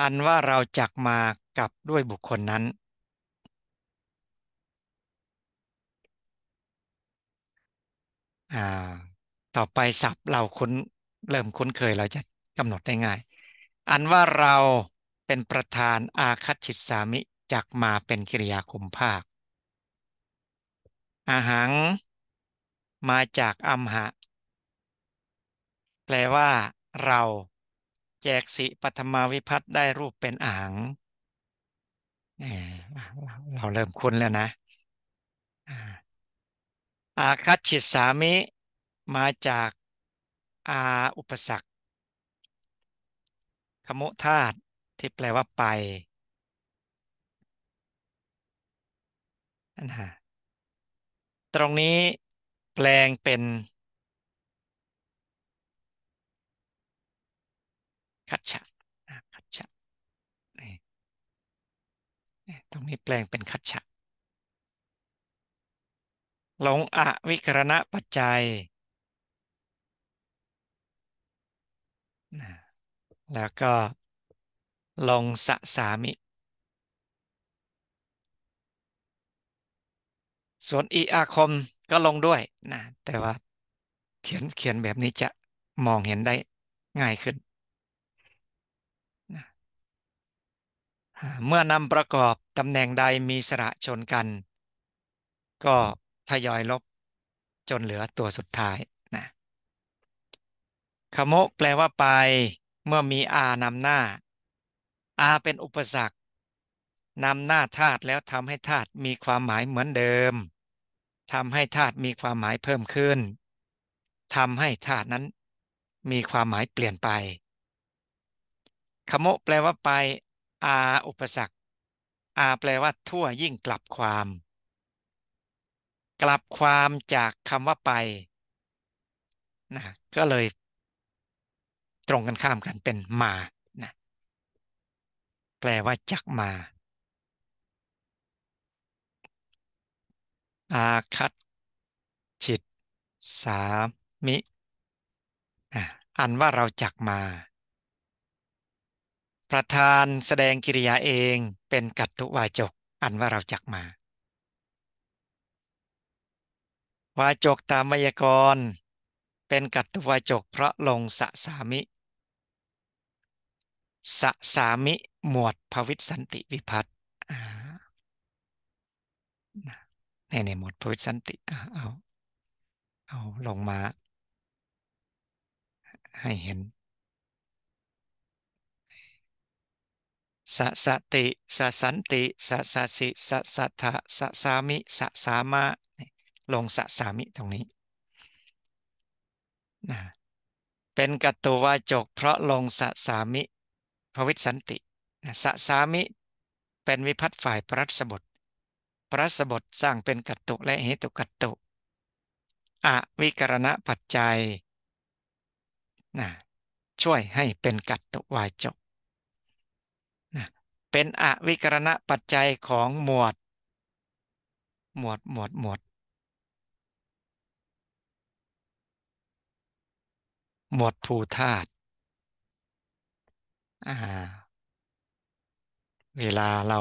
อันว่าเราจักมากับด้วยบุคคลนั้น อ่า ต่อไปศัพท์เราคุ้นเริ่มคุ้นเคยเราจะกำหนดได้ง่าย อันว่าเราเป็นประธานอาคัตฉิตสามิ จักมาเป็นกิริยาคุมภาคอาหัง มาจากอัมหะ แปลว่าเราแจกสิปัทมาวิพัตได้รูปเป็นอ่าง เราเริ่มคุ้นแล้วนะอาคัตฉิสามิ มาจาก อาอุปสรรคขมุธาตที่แปลว่าไป ตรงนี้แปลงเป็นคัจฉะคัจฉะตรงนี้แปลงเป็นคัจฉะหลงอวิกรณะปัจจัย แล้วก็ลงสสามิ ส่วนอีอาคมก็ลงด้วยนะแต่ว่าเขียนเขียนแบบนี้จะมองเห็นได้ง่ายขึ้นเมื่อนำประกอบตำแหน่งใดมีสระชนกัน ก็ทยอยลบจนเหลือตัวสุดท้ายนะขโมกแปลว่าไป เมื่อมีอานำหน้าอาเป็นอุปสรรคนำหน้าธาตุแล้วทำให้ธาตุมีความหมายเหมือนเดิมทำให้ธาตุมีความหมายเพิ่มขึ้นทำให้ธาตุนั้น มีความหมายเปลี่ยนไป ขโมกแปลว่าไปอาอุปสรรคอาแปลว่าทั่วยิ่งกลับความ กลับความจากคำว่าไปนะก็เลย ตรงกันข้ามกันเป็นมานะแปลว่า จักมา อาคัดจิตสามิอันว่าเราจักมาประธานแสดงกิริยาเองเป็นกัตตุวาจก อันว่าเราจักมา วาจกตามไยากรเป็นกัตตุวาจก เพราะลงสสามิ สะสามิหมวดภวิสันติวิพัตในในหมวดภวิสันติเอาเอาลงมาให้เห็นสัสติสัสันติสัสสิสัสทะสัสามิสัสามะลงสัสามิตรงนี้นะเป็นกัตตุวาจกเพราะลงสัสามิพวิสันติสัสามิ เป็นวิพัฒฝ่ายปรัสบทปรัสบทสร้างเป็นกัตตุและเหตุกัตตุอวิกรณะปัจจัยนะช่วยให้เป็นกัตตุวาจกเป็นอวิกรณะปัจจัยของหมวด หมวดหมวดหมวดหมวดภูธาตุเวลาเรา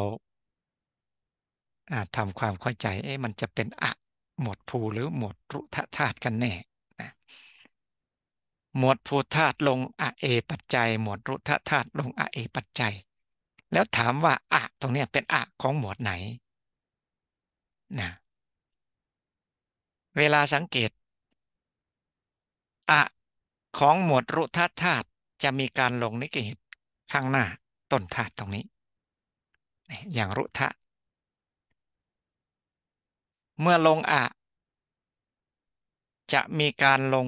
ทำความเข้าใจเอ๊ะมันจะเป็นอะหมวดภูหรือหมวดรุทธาตุกันแน่นะหมวดภูธาตุลงอะเอปัจจัย หมวดรุทธาตุลงอะเอปัจจัยแล้วถามว่าอะตรงนี้เป็นอะ ของหมวดไหนนะเวลาสังเกตอะของหมวดรุธาธาตุจะมีการลงนิเกตข้างหน้าต้นธาตุตรงนี้ อย่างรุทะเมื่อลงอะจะมีการลง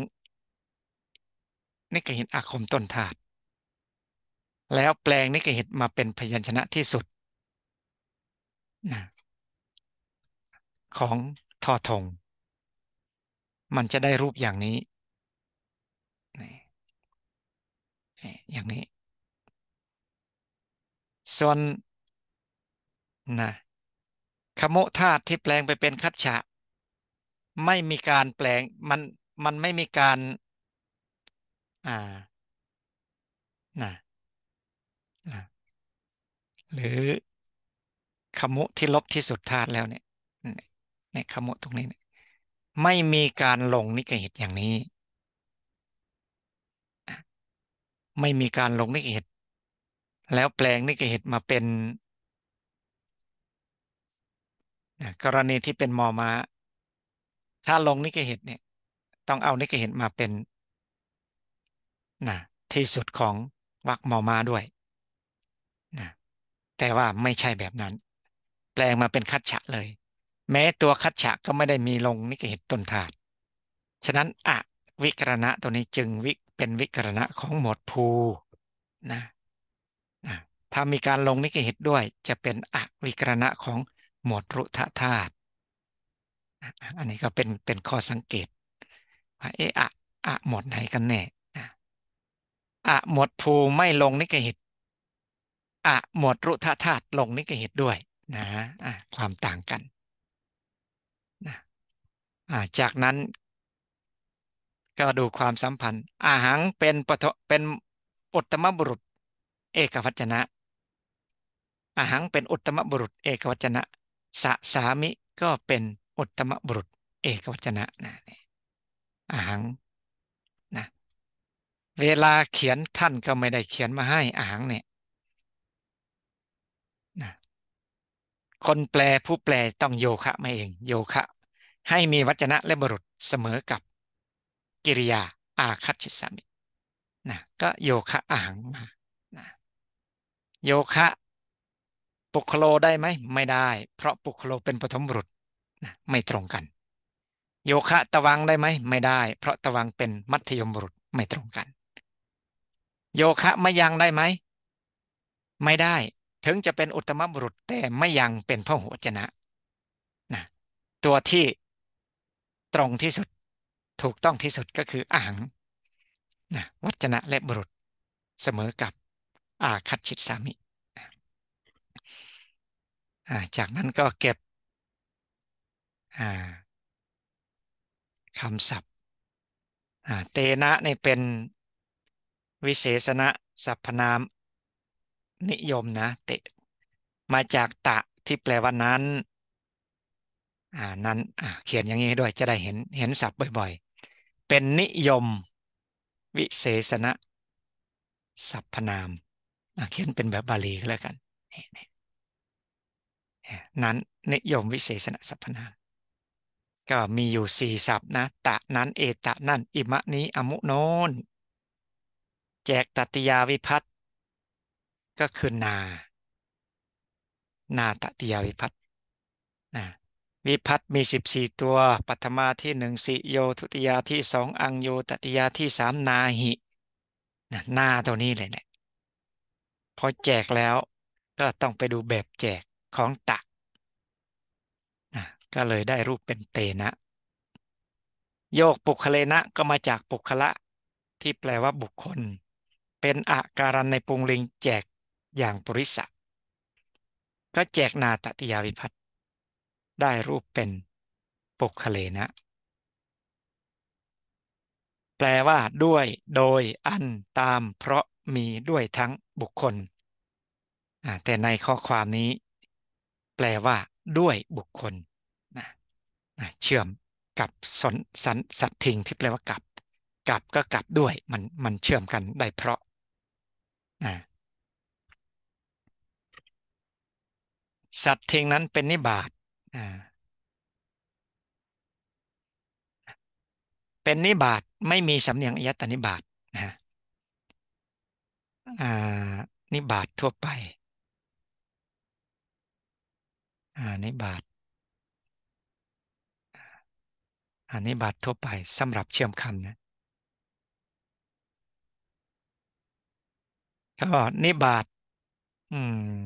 นิเกตอะคมต้นธาตุแล้วแปลงนิกเหตมาเป็นพยัญชนะที่สุดนะของทอทง มันจะได้รูปอย่างนี้ อย่างนี้ ส่วนนะขมุธาตุที่แปลงไปเป็นคัจฉะ ไม่มีการแปลงมันมันไม่มีการ อ่านะหรือคมุที่ลบที่สุดธาตุแล้วเนี่ยเนี่ยคมุตรงนี้เนี่ย ไม่มีการลงนิกหิตอย่างนี้ ไม่มีการลงนิกหิตแล้วแปลงนิกหิตมาเป็นกรณีที่เป็นมอมาถ้าลงนิกหิตเนี่ย ต้องเอานิกหิตมาเป็นนะที่สุดของวักมอมาด้วยแต่ว่าไม่ใช่แบบนั้น แปลงมาเป็นคัดฉะเลย แม้ตัวคัดฉะก็ไม่ได้มีลงนิกเหตุต้นธาตุฉะนั้นอะวิกรณะตัวนี้จึงวิเป็นวิกรณะของหมวดภูนะนะถ้ามีการลงนิกเหตุด้วยจะเป็นอะวิกรณะของหมวดรุทธาตุอันนี้ก็เป็นเป็นข้อสังเกตว่าเอะอะอะหมวดไหนกันแน่อะหมวดภูไม่ลงนิกเหตุอะหมวดรุทธาตุลงนิกเหตุด้วยนะะความต่างกันนะจากนั้นก็ดูความสัมพันธ์อาหังเป็นปฐเป็นอุตมบุรุษเอกวัจนะอาหังเป็นอุตมบุรุษเอกวัจนะสสามิก็เป็นอุตตมบุรุษเอกวัจนะนะอาหังนะเวลาเขียนท่านก็ไม่ได้เขียนมาให้อาหังเนี่ยคนแปลผู้แปลต้องโยคะมาเอง โยคะให้มีวัจนะและบรุษเสมอกับ กิริยาอาคัตชิสามินะก็โยคะอ่างมานะโยคะ ปุคโลได้ไหมไม่ได้ เพราะปุคโลเป็นปฐมบุรุษนะไม่ตรงกัน โยคะตะวังได้ไหมไม่ได้ เพราะตะวังเป็นมัธยมบุรุษไม่ตรงกัน โยคะมายังได้ไหม ไม่ได้ถึงจะเป็นอุตมบุรุษแต่ไม่ยังเป็นพระหัวจนะนะ ตัวที่ตรงที่สุดถูกต้องที่สุดก็คืออ่างนะวัจนะและบุรุษเสมอกับอาคัดชิตสามิ จากนั้นก็เก็บคำศัพท์เตนะนี่เป็นวิเศษณะสรรพนามนิยมนะเตะมาจากตะที่แปลว่านั้นอ่านั้นอ่าเขียนอย่างนี้ด้วยจะได้เห็นเห็นศัพท์บ่อย ๆ เป็นนิยมวิเศษณะสรรพนามเขียนเป็นแบบบาลีก็แล้วกันนั้นนิยมวิเศษณะสรรพนามก็มีอยู่สี่ศัพท์นะตะนั้นเอตะนั่นอิมะนี้ อมุโนนแจกตัตยาวิพัตก็คือนา นาตติยาวิพัตนะวิพัตมีส4ิบี่ตัว ปัทมาที่หนึ่งสิโย ทุติยาที่สองอังโยตติยาที่สามนาหินะนาตัวนี้เลยเนะี่ยพอแจกแล้ว ก็ต้องไปดูแบบแจกของตะนะก็เลยได้รูปเป็นเตนะ โยกปุคเลนะก็มาจากปุคละ ที่แปลว่าบุคคล เป็นอาการันในปุงลิงแจกอย่างปริสะพระแจกนาตติยาวิพัตได้รูปเป็นปุคเลนะ แปลว่าด้วย โดย อันตามเพราะมีด้วยทั้งบุคคล แต่ในข้อความนี้ แปลว่าด้วยบุคคลนะนะเชื่อมกับสนสันสัตทิงที่แปลว่ากับกับก็กับด้วยมันมันเชื่อมกันได้เพราะนะสัตว์ทิ้งนั้นเป็นนิบาตเป็นนิบาตไม่มีสำเนียงอยตนิบาตนะนิบาตทั่วไปนิบาตอันนี้บาททั่วไปสำหรับเชื่อมคำนะก็นิบาตอืม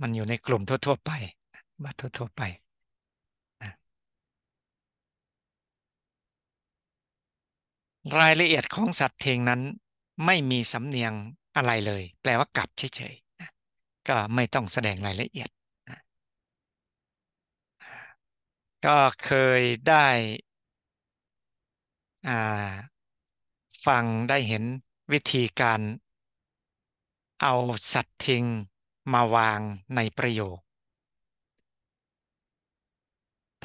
มันอยู่ในกลุ่มทั่วๆไปบัตรทั่วๆไป รายละเอียดของสัตว์เทงนั้น ไม่มีสำเนียงอะไรเลย แปลว่ากลับเฉยๆ ก็ไม่ต้องแสดงรายละเอียด ก็เคยได้ฟังได้เห็นวิธีการเอาสัตว์ทิ้งมาวางในประโยค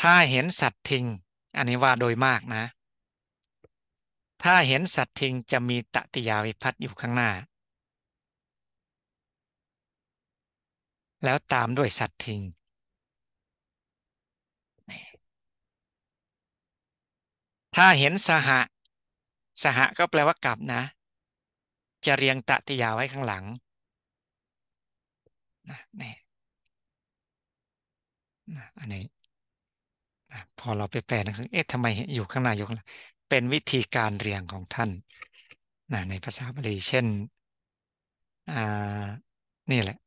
ถ้าเห็นสัตว์ทิง อันนี้ว่าโดยมากนะ ถ้าเห็นสัตว์ทิง จะมีตติยาวิพัตอยู่ข้างหน้า แล้วตามด้วยสัตว์ทิง ถ้าเห็นสหะสหะก็แปลว่ากลับนะ จะเรียงตติยาวไว้ข้างหลังนะนี่นะอันนี้นะพอเราไปแปลหนังสือเอ๊ะ ทำไมอยู่ข้างหน้าอยู่ข้างหลังเป็นวิธีการเรียงของท่านนะในภาษาบาลี เช่นนี่แหละ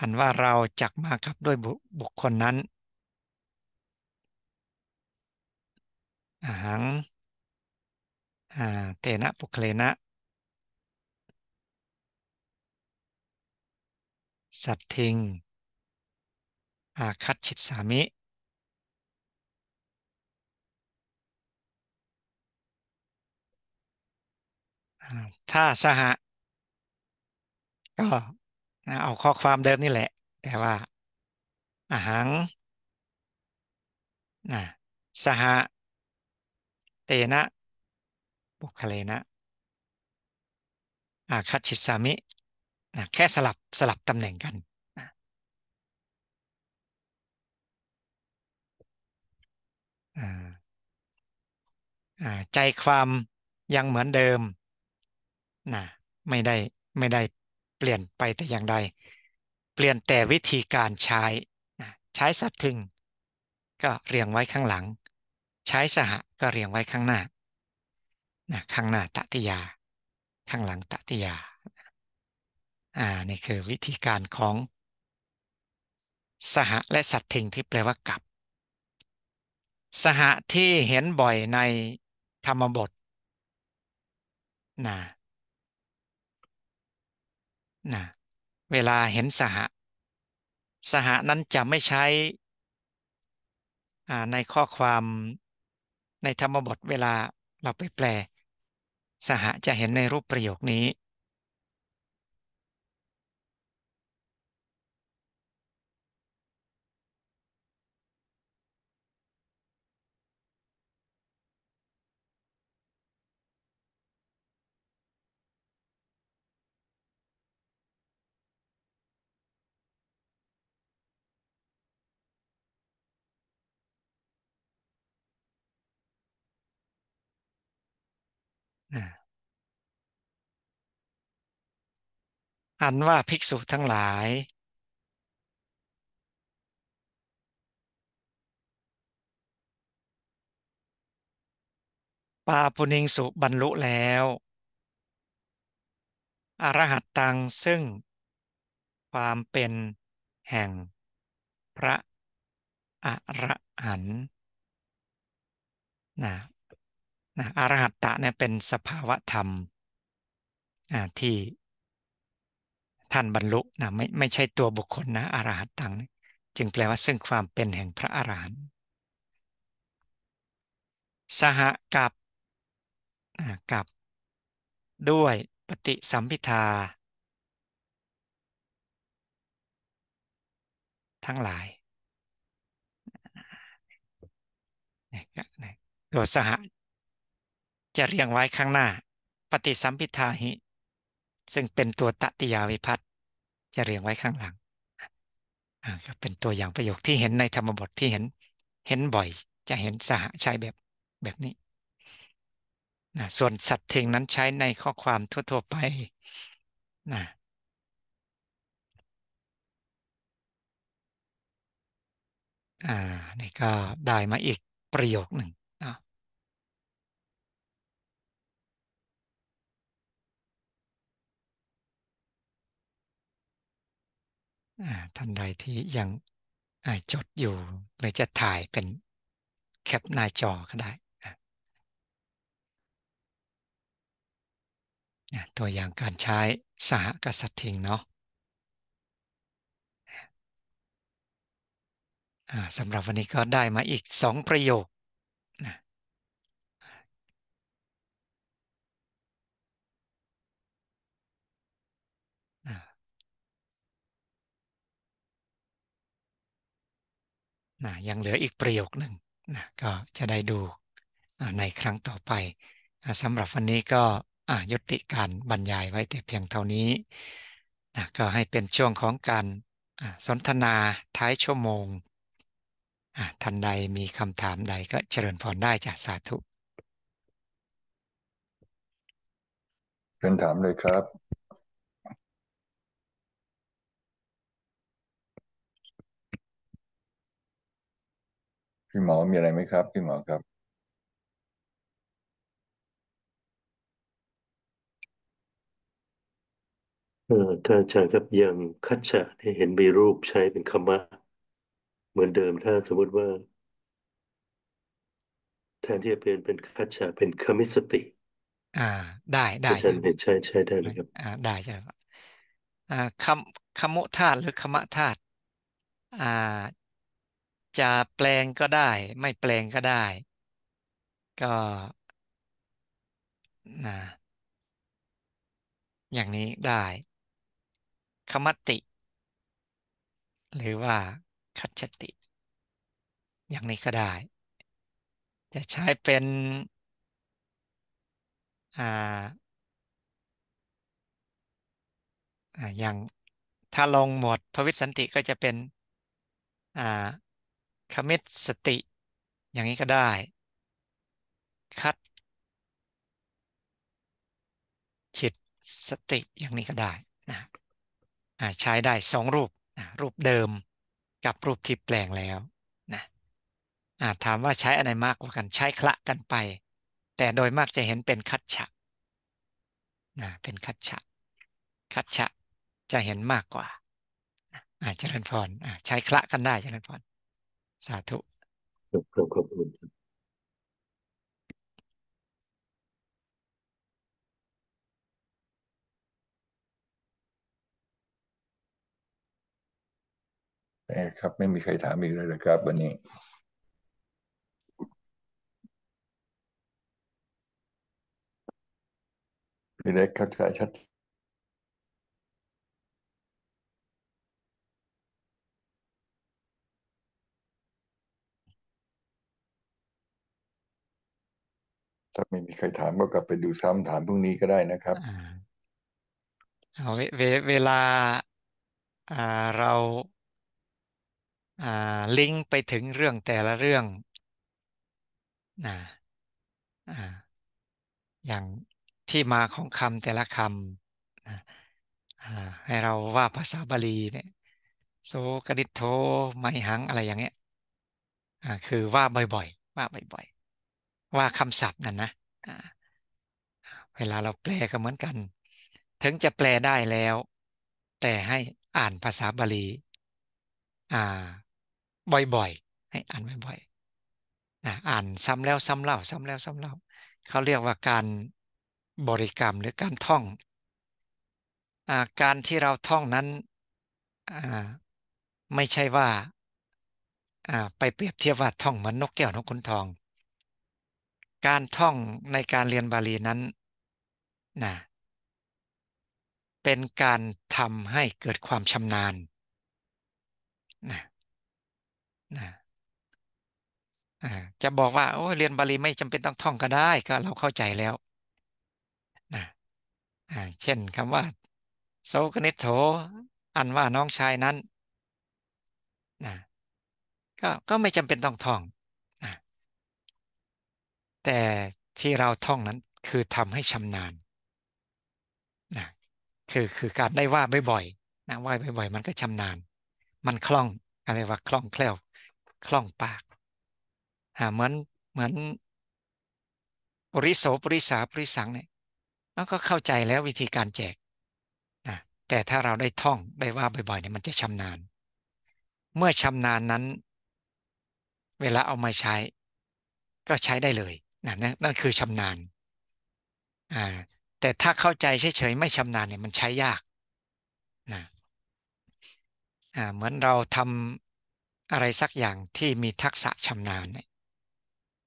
อันว่าเราจักมากับด้วยบุคคลนั้นอาหังเตนะปุเคลนะสัตทิงอาคัตชิตสามิ ถ้าสหะ ก็เอาข้อความเดิมนี่แหละ แต่ว่าอาหัง นะ สหะ เตนะ บุคเลนะ อาคัตชิตสามิแค่สลับสลับตำแหน่งกันใจความยังเหมือนเดิมนะไม่ได้ไม่ได้เปลี่ยนไปแต่อย่างใดเปลี่ยนแต่วิธีการใช้นะใช้สั์พึง ก็เรียงไว้ข้างหลัง ใช้สหก็เรียงไว้ข้างหน้านะข้างหน้าตติยา ข้างหลังตติยาอ่านี่คือวิธีการของสห และสัตทิงที่แปลว่ากับ สหที่เห็นบ่อยในธรรมบทนะนะเวลาเห็นสหสหนั้นจะไม่ใช้ในข้อความในธรรมบทเวลาเราไปแปล สหจะเห็นในรูปประโยคนี้อันว่าภิกษุทั้งหลาย ปาปุณิงสุบรรลุแล้วอรหัตตัง ซึ่งความเป็นแห่ง พระ อรหันต์นะนะอรหัตตะเนี่ยเป็นสภาวะธรรมที่ท่านบรรลุนะไม่ไม่ใช่ตัวบุคคลนะอรหัตตัง จึงแปลว่าซึ่งความเป็นแห่งพระอรหันต์สหกับกับ ด้วยปฏิสัมพิทาทั้งหลายตัวสหจะเรียงไว้ข้างหน้า ปฏิสัมพิทาหิซึ่งเป็นตัวตติยาวิพัตจะเรียงไว้ข้างหลังก็เป็นตัวอย่างประโยคที่เห็นในธรรมบทที่เห็นเห็นบ่อย จะเห็นสหใช้แบบแบบนี้นะส่วนสัตว์เทงนั้นใช้ในข้อความทั่ว ๆไปนะอ่านี่ก็ได้มาอีกประโยคหนึ่งท่านใดที่ยังจดอยู่หรือจะถ่ายเป็นแคปหน้าจอก็ได้ ตัวอย่างการใช้สหกษัตริย์ทิงเนาะสำหรับวันนี้ก็ได้มาอีกสองประโยคนะยังเหลืออีกประโยคหนึ่งนะก็จะได้ดูในครั้งต่อไปนะสำหรับวันนี้ก็ยุติการบรรยายไว้แต่เพียงเท่านี้นะก็ให้เป็นช่วงของการสนทนาท้ายชั่วโมงท่านใดมีคำถามใดก็เจริญพรได้จากสาธุเป็นถามเลยครับพี่หมอมีอะไรไหมครับพี่หมอครับเออท่านอาจารย์ครับอย่างคัจฉะเนี่ยเห็นมีรูปใช้เป็นคำว่าเหมือนเดิมถ้าสมมติว่า แทนที่จะเปลี่ยนเป็นคัจฉะเป็นคมิสติ อ่า ได้ได้อาจาใช่รย์ไหมเห็นใช่ใช่ได้ไหมครับอ่า ได้ใช่ครับอ่าคำคำมุธาตุหรือคมะธาตุอ่าจะแปลงก็ได้ไม่แปลงก็ได้ ก็นะอย่างนี้ได้คมติ หรือว่าคัจติ อย่างนี้ก็ได้ จะใช้เป็น อ่าอย่าง ถ้าลงหมวดพวิสันติก็จะเป็นอ่าขมิตสติ อย่างนี้ก็ได้คัดฉิตสติอย่างนี้ก็ได้นะใช้ได้สองรูปนะรูปเดิมกับรูปที่แปลงแล้วนะถามว่าใช้อะไรมากกว่ากันใช้คละกันไป แต่โดยมากจะเห็นเป็นคัดฉะนะเป็นคัดฉะคัดฉะจะเห็นมากกว่าอาจารย์พรใช้คละกันได้อาจารย์พรสาธุครับคขอบคุณครับครับไม่มีใครถามอีกเลยนะครับ วันนี้เล็กเข้าใจชัดไม่มีใครถามก็กลับไปดูซ้ำถามพรุ่งนี้ก็ได้นะครับเอาเวเวเวลาอ่าเราอ่าลิงก์ไปถึงเรื่องแต่ละเรื่อง นะอ่า อย่างที่มาของคำแต่ละคำนะอ่า ให้เราว่าภาษาบาลี เนี่ยโซกนิโทไมหังอะไรอย่างเงี้ย อ่า คือว่าบ่อยๆ ว่าบ่อยๆว่าคำศัพท์นั่นนะเวลาเราแปลก็เหมือนกัน ถึงจะแปลได้แล้ว แต่ให้อ่านภาษาบาลีอ่า บ่อยๆให้อ่านบ่อยๆอ่านซ้ำแล้วซ้ำเล่า ซ้ำแล้วซ้ำเล่า เขาเรียกว่าการบริกรรมหรือการท่องอาการที่เราท่องนั้นไม่ใช่ว่า ไปเปรียบเทียบว่าท่องเหมือนนกแก้วนกขุนทองการท่องในการเรียนบาลีนั้นนะเป็นการทำให้เกิดความชำนาญนะนะจะบอกว่าโอ้เรียนบาลีไม่จำเป็นต้องท่องก็ได้ ก็เราเข้าใจแล้วนะเช่นคำว่าโซกนิโถอันว่าน้องชายนั้นนะก็ก็ไม่จำเป็นต้องท่องแต่ที่เราท่องนั้นคือทำให้ชำนาญนะคือคือการได้ว่าบ่อยๆนะว่าบ่อยๆ มันก็ชำนาญมันคล่อง อะไรว่าคล่องแคล่ว คล่องปากห่า เหมือน เหมือน ปริโสปริสาปริสัง เนี่ยมันก็เข้าใจแล้ววิธีการแจกนะแต่ถ้าเราได้ท่องได้ว่าบ่อยๆเนี่ยมันจะชำนาญ เมื่อชำนาญนั้น เวลาเอามาใช้ ก็ใช้ได้เลยนั่นนั่นคือชำนาญ อ่าแต่ถ้าเข้าใจเฉยๆไม่ชำนาญเนี่ยมันใช้ยากนะ อ่าเหมือนเราทำอะไรสักอย่างที่มีทักษะชำนาญเนี่ย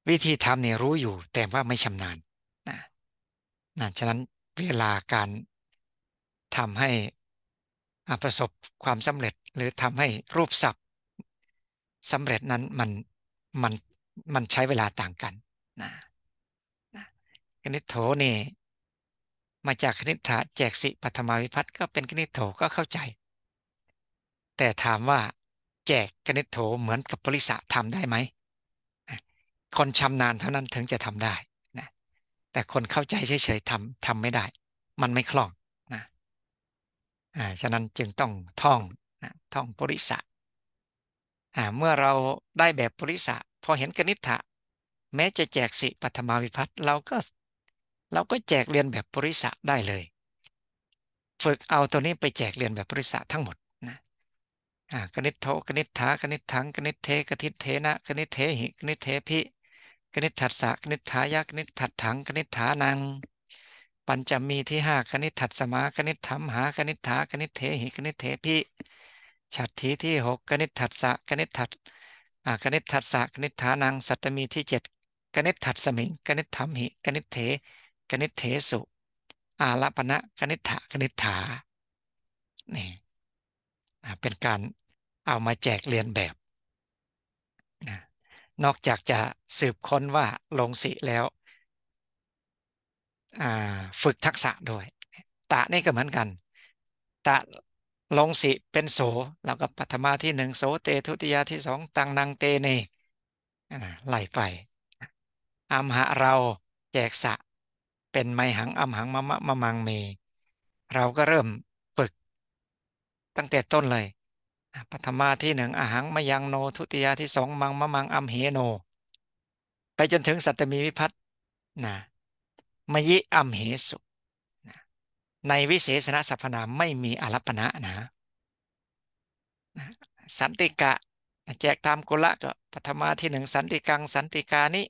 วิธีทำเนี่ยรู้อยู่ แต่ว่าไม่ชำนาญนะนะฉะนั้นเวลาการทำให้ประสบความสำเร็จหรือทำให้รูปศัพท์ สำเร็จนั้นมันมันมันใช้เวลาต่างกันนะนะคณิตโถนี่มาจากคณิตฐาแจกสิปัทมาวิพัฒน์ก็เป็นคณิตโถก็เข้าใจ แต่ถามว่าแจกกนิตโถเหมือนกับปริษะทำได้ไหม คนชำนาญเท่านั้นถึงจะทำได้นะแต่คนเข้าใจเฉยๆทำทำไม่ได้ มันไม่คล่องนะ อ่า ฉะนั้นจึงต้องท่องนะท่องปริษะอ่า เมื่อเราได้แบบปริษะพอเห็นกนิษฐะแม้จะแจกสิปัทมาวิพัตเราก็เราก็แจกเรียนแบบปริษะได้เลย ฝึกเอาตัวนี้ไปแจกเรียนแบบปริษะทั้งหมดนะกนิษโทกนิทากนิษทังกนิษเทกนิษเทนะกนิษเทหิกนิษเทพิกนิทถัสสะกนิทายากนิทถัดถังกนิทฐานังปัญจมีที่ห้ากนิทถัดสมากนิษธรรมหากนิทากนิเทหิกนิเทพิฉัตทีที่หกนิทถัดสะกนิทถัดกนิทถัดสะกนิทฐานังสัตตมีที่เจ็ดกนิษถัดสมิงกนิษฐามหิกนิษเถกนิษเถสุ อาลปณะกนิษฐะกนิษฐานี่เป็นการเอามาแจกเรียนแบบนะนอกจากจะสืบค้นว่าลงสีแล้ว ฝึกทักษะด้วยตะนี่ก็เหมือนกัน ตะลงสีเป็นโสเราวก็ปัทมาที่หนึ่งโสเตทุติยาที่สองตังนังเตเนไหลไปอัมหะเราแจกสะ เป็นไมหังอัมหังมะมะมะมังเม เราก็เริ่มฝึก ตั้งแต่ต้นเลยปัทมาที่หนึ่งอาหังมยังโนทุติยาที่สองมังมะมังอัมเหโน ไปจนถึงสัตตมีวิพัตนะมยิอัมเหสุในวิเศษณสัพพนามไม่มีอรัปนะนะสันติกะแจกตามกุละก็ปัทมาที่หนึ่งสันติกังสันติกานิ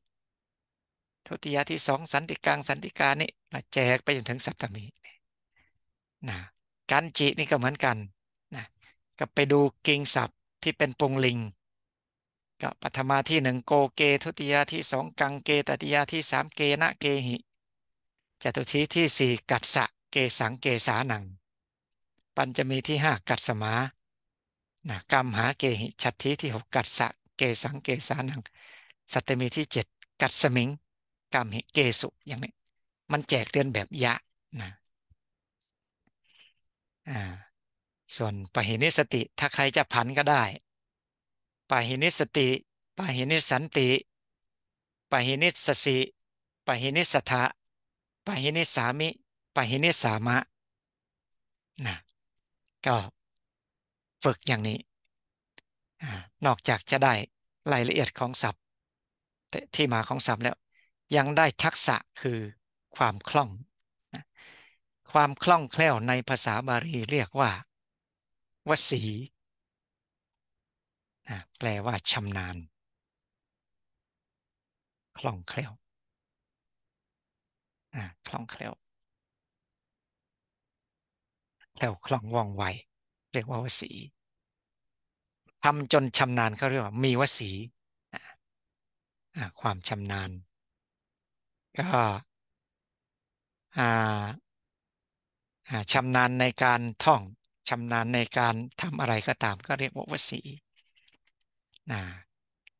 ทุติยาที่สองสันติกังสันติกานี่มาแจกไปจนถึงสัตตมีนะกันจินี่ก็เหมือนกันนะก็ไปดูกิงศัพท์ที่เป็นปงลิงก็ปัทมาที่หนึ่งโกเก ทุติยาที่สองกังเกตติยาที่สามเกนะเกหิจตุทีที่สี่กัตสะเกสังเกสาหนังปัญจมีที่ห้ากัตสมานะกรรมหาเกหิชัตทีที่หกกัตสะเกสังเกสาหนังสัตมีที่เจ็ดกัตสมิงกรรมเกสุอย่างนี้มันแจกเรือนแบบยะนะอ่าส่วนปหินิสติถ้าใครจะผันก็ได้ปหินิสติปหินิสันติปหินิสสิปหินิสทะปหินิสามิปหินิสามะนะก็ฝึกอย่างนี้นอกจากจะได้รายละเอียดของศัพท์ที่มาของศัพท์แล้วยังได้ทักษะคือความคล่องความคล่องแคล่วในภาษาบาลีเรียกว่า วสีแปลว่าชำนาญ คล่องแคล่วคล่องแคล่วแคล่วคล่องว่องไวเรียกว่าวสีทำจนชำนาญเขาเรียกว่ามีวสีความชำนาญก็อ่าอ่าชำนาญในการท่อง ชำนาญในการทำอะไรก็ตาม ก็เรียกว่าวสีนะ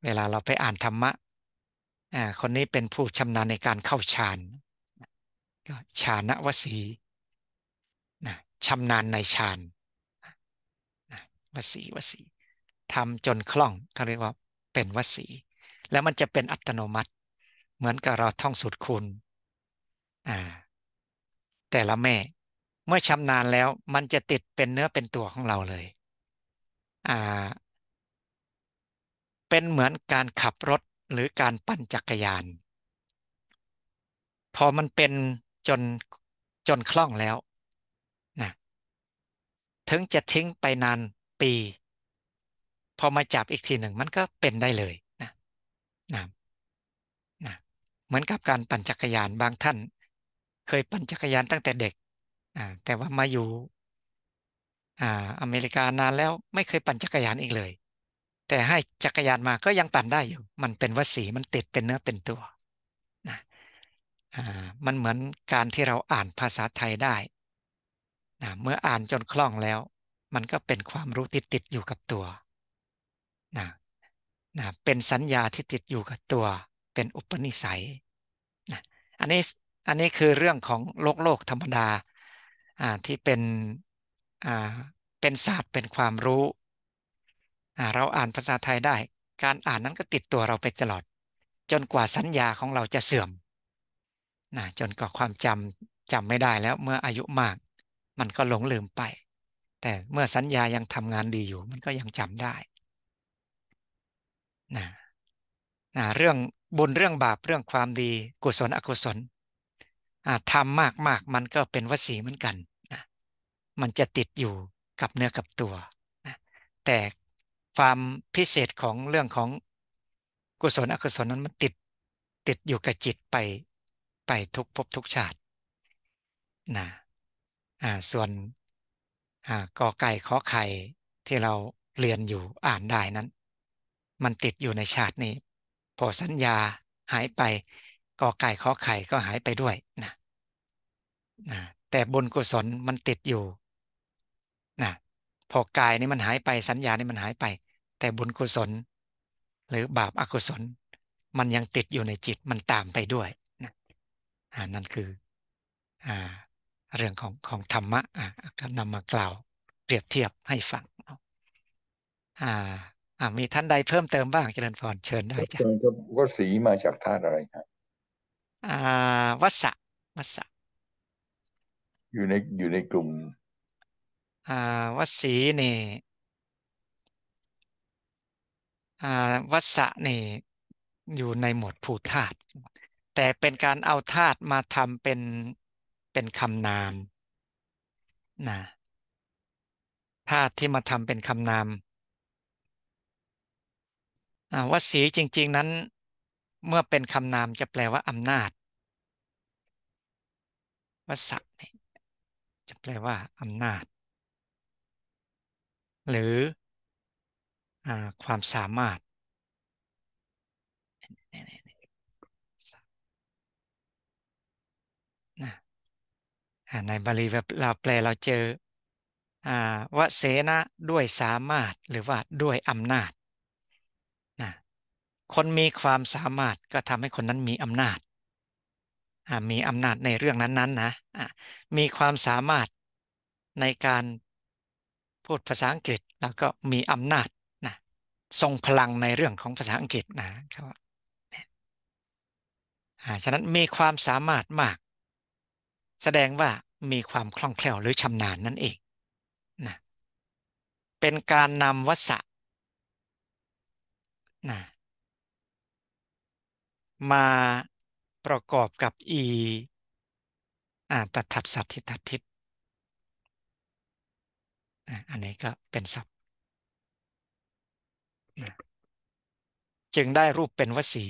เวลาเราไปอ่านธรรมะอ่าคนนี้เป็นผู้ชำนาญในการเข้าฌาน ก็ฌานวสีนะชำนาญในฌานนะวสีวสีทำจนคล่องเขาเรียกว่าเป็นวสี แล้วมันจะเป็นอัตโนมัติมือนกับเราท่องสูตรคูณแต่ละแม่เมื่อชำนาญแล้วมันจะติดเป็นเนื้อเป็นตัวของเราเลย อ่า เป็นเหมือนการขับรถหรือการปั่นจักรยาน พอมันเป็นจน จนคล่องแล้วนะถึงจะทิ้งไปนานปี พอมาจับอีกทีหนึ่ง มันก็เป็นได้เลยนะนะเหมือนกับการปั่นจักรยานบางท่าน เคยปั่นจักรยานตั้งแต่เด็ก แต่ว่ามาอยู่อเมริกานานแล้วไม่เคยปั่นจักรยานอีกเลย แต่ให้จักรยานมาก็ยังปั่นได้อยู่ มันเป็นวสีมันติดเป็นเนื้อเป็นตัวนะมันเหมือนการที่เราอ่านภาษาไทยได้นะเมื่ออ่านจนคล่องแล้ว มันก็เป็นความรู้ติดติดอยู่กับตัวนะนะเป็นสัญญาที่ติดอยู่กับตัวเป็น อุปนิสัยนะอันนี้อันนี้คือเรื่องของโลกโลกธรรมดาที่เป็นเป็นศาสตร์เป็นความรู้ เราอ่านภาษาไทยได้ การอ่านนั้นก็ติดตัวเราไปตลอด จนกว่าสัญญาของเราจะเสื่อมนะจนกว่าความจำจำไม่ได้แล้วเมื่ออายุมาก มันก็หลงลืมไป แต่เมื่อสัญญายังทำงานดีอยู่มันก็ยังจำได้นะนะเรื่องบนเรื่องบาป เรื่องความดีกุศลอกุศลทำมากมากมันก็เป็นวสีเหมือนกันนะมันจะติดอยู่กับเนื้อกับตัวนะแต่ความพิเศษของเรื่องของกุศลอกุศลนั้นมันติดติดอยู่กับจิตไปไปทุกภพทุกชาตินะส่วนกอไก่ขอไข่ที่เราเรียนอยู่อ่านได้นั้น มันติดอยู่ในชาตินี้พอสัญญาหายไปกอไก่ขอไข่ก็หายไปด้วยนะนะแต่บนกุศลมันติดอยู่นะพอกายนี่มันหายไปสัญญานี่มันหายไป แต่บุญกุศล หรือบาปอกุศล มันยังติดอยู่ในจิตมันตามไปด้วยนะอ่านั่นคือ อ่า เรื่องของของธรรมะ อ่านำมากล่าวเปรียบเทียบให้ฟังอ่าอ่ามีท่านใดเพิ่มเติมบ้างเจริญพรเชิญได้จ้ะวสีมาจากธาตุอะไรครับอ่าวัสะวัสะอยู่ในอยู่ในกลุ่มอ่าวัสีนี่อ่าวัสะนี่ อยู่ในหมวดภูธาตุแต่เป็นการเอาธาตุมาทำเป็นเป็นคำนามนะธาตุที่มาทำเป็นคำนามว่าสีจริงๆนั้นเมื่อเป็นคำนามจะแปลว่าอำนาจว่าสักนี่จะแปลว่าอำนาจ หรืออความสามารถ ในบาลีเราแปลเราเจอว่าเสนะด้วยสามารถหรือว่าด้วยอำนาจคนมีความสามารถก็ทำให้คนนั้นมีอำนาจ มีอำนาจในเรื่องนั้น ๆนนนะมีความสามารถในการพูดภาษาอังกฤษแล้วก็มีอำนาจนะทรงพลังในเรื่องของภาษาอังกฤษนะครับฉะนั้นมีความสามารถมาก แสดงว่ามีความคล่องแคล่ว หรือชำนาญนั่นเองนะ เป็นการนำวัสะนะมาประกอบกับอีอ่าตัดทัดสัตทิตัดทิศอันนี้ก็เป็นศัพท์จึงได้รูปเป็นวสี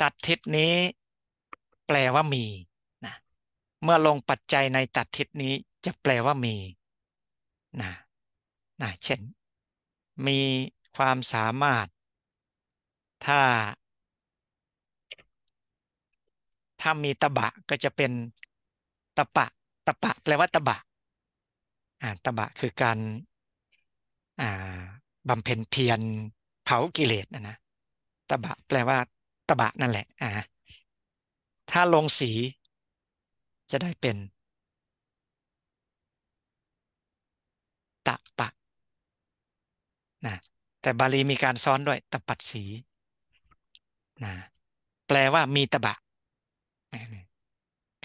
ตัดทิศนี้ แปลว่ามีนะ เมื่อลงปัจจัยในตัดทิศนี้จะแปลว่ามีนะนะเช่นมีความสามารถ ถ้า ถ้ามีตะบะก็จะเป็นตะปะ ตะปะแปลว่าตะบะอ่าตะบะคือการอ่าบำเพ็ญเพียรเผากิเลสนะนะตะบะแปลว่าตะบะนั่นแหละอ่าถ้าลงสีจะได้เป็นตะปะ นะแต่บาลีมีการซ้อนด้วยตปัดสีนะแปลว่ามีตบะ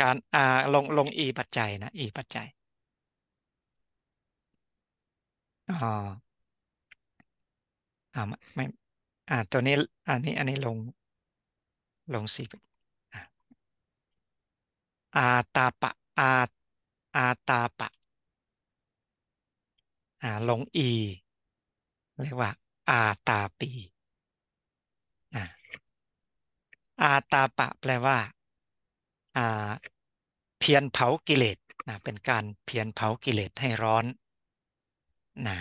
การอ่าลงลงอีปัจจัยนะอีปัจจัยอ๋ออ่าไม่อ่าตัวนี้อันนี้อันนี้ลง ลงสีอาตาปะ อาอาตาปะอ่าลงอีเรียกว่าอาตาปีนะอาตาปะแปลว่าเพียนเผากิเลสนะเป็นการเพียนเผากิเลสให้ร้อนนะ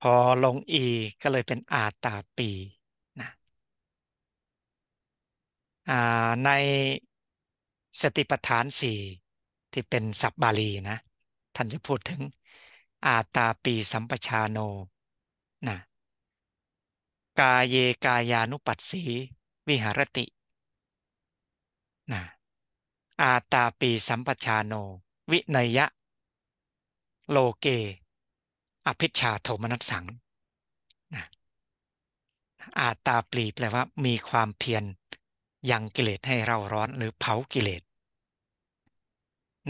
พอลงอีก็เลยเป็นอาตาปีนะในสติปัฏฐานสี่ที่เป็นสัพบาลีนะท่านจะพูดถึงอาตาปีสัมปชาโนนะกาเยกายานุปัสสีวิหารตินะอาตาปีสัมปชาโนวินยะโลเก อภิชาโทมนัสสังนะอาตาปีแปลว่ามีความเพียรยังกิเลสให้เราร้อนหรือเผากิเลส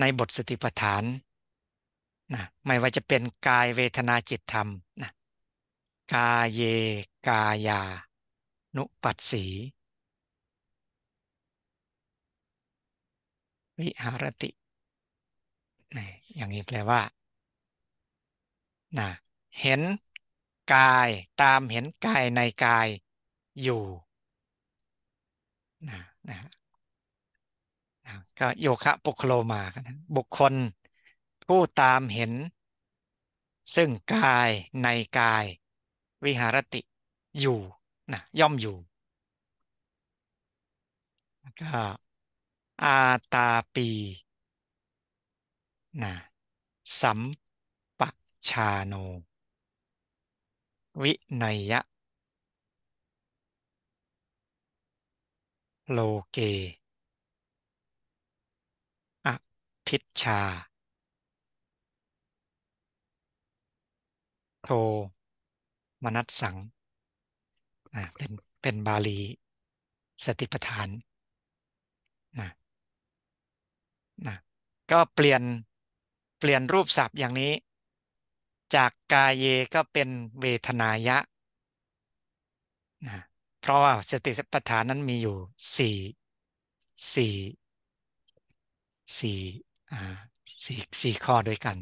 ในบทสติปัฏฐานนะไม่ว่าจะเป็นกายเวทนาจิตธรรมนะกาเยกายานุปัสสีวิหารติ อย่างนี้แปลว่านะเห็นกายตามเห็นกายในกายอยู่นะนะก็โยคะปุคโลมา บุคคล ผู้ตามเห็น ซึ่งกายในกายวิหารติอยู่นะย่อมอยู่ก็อาตาปีนะสัมปชาโน วินยะโลเกอพิชาโทมนัสสังนะเป็นเป็นบาลี สติปัฏฐานนะนะก็เปลี่ยนเปลี่ยนรูปศัพท์อย่างนี้ จากกายเยก็เป็นเวทนายะนะเพราะว่าสติปัฏฐานนั้นมีอยู่สี่สี่สี่สี่สี่ข้อด้วยกัน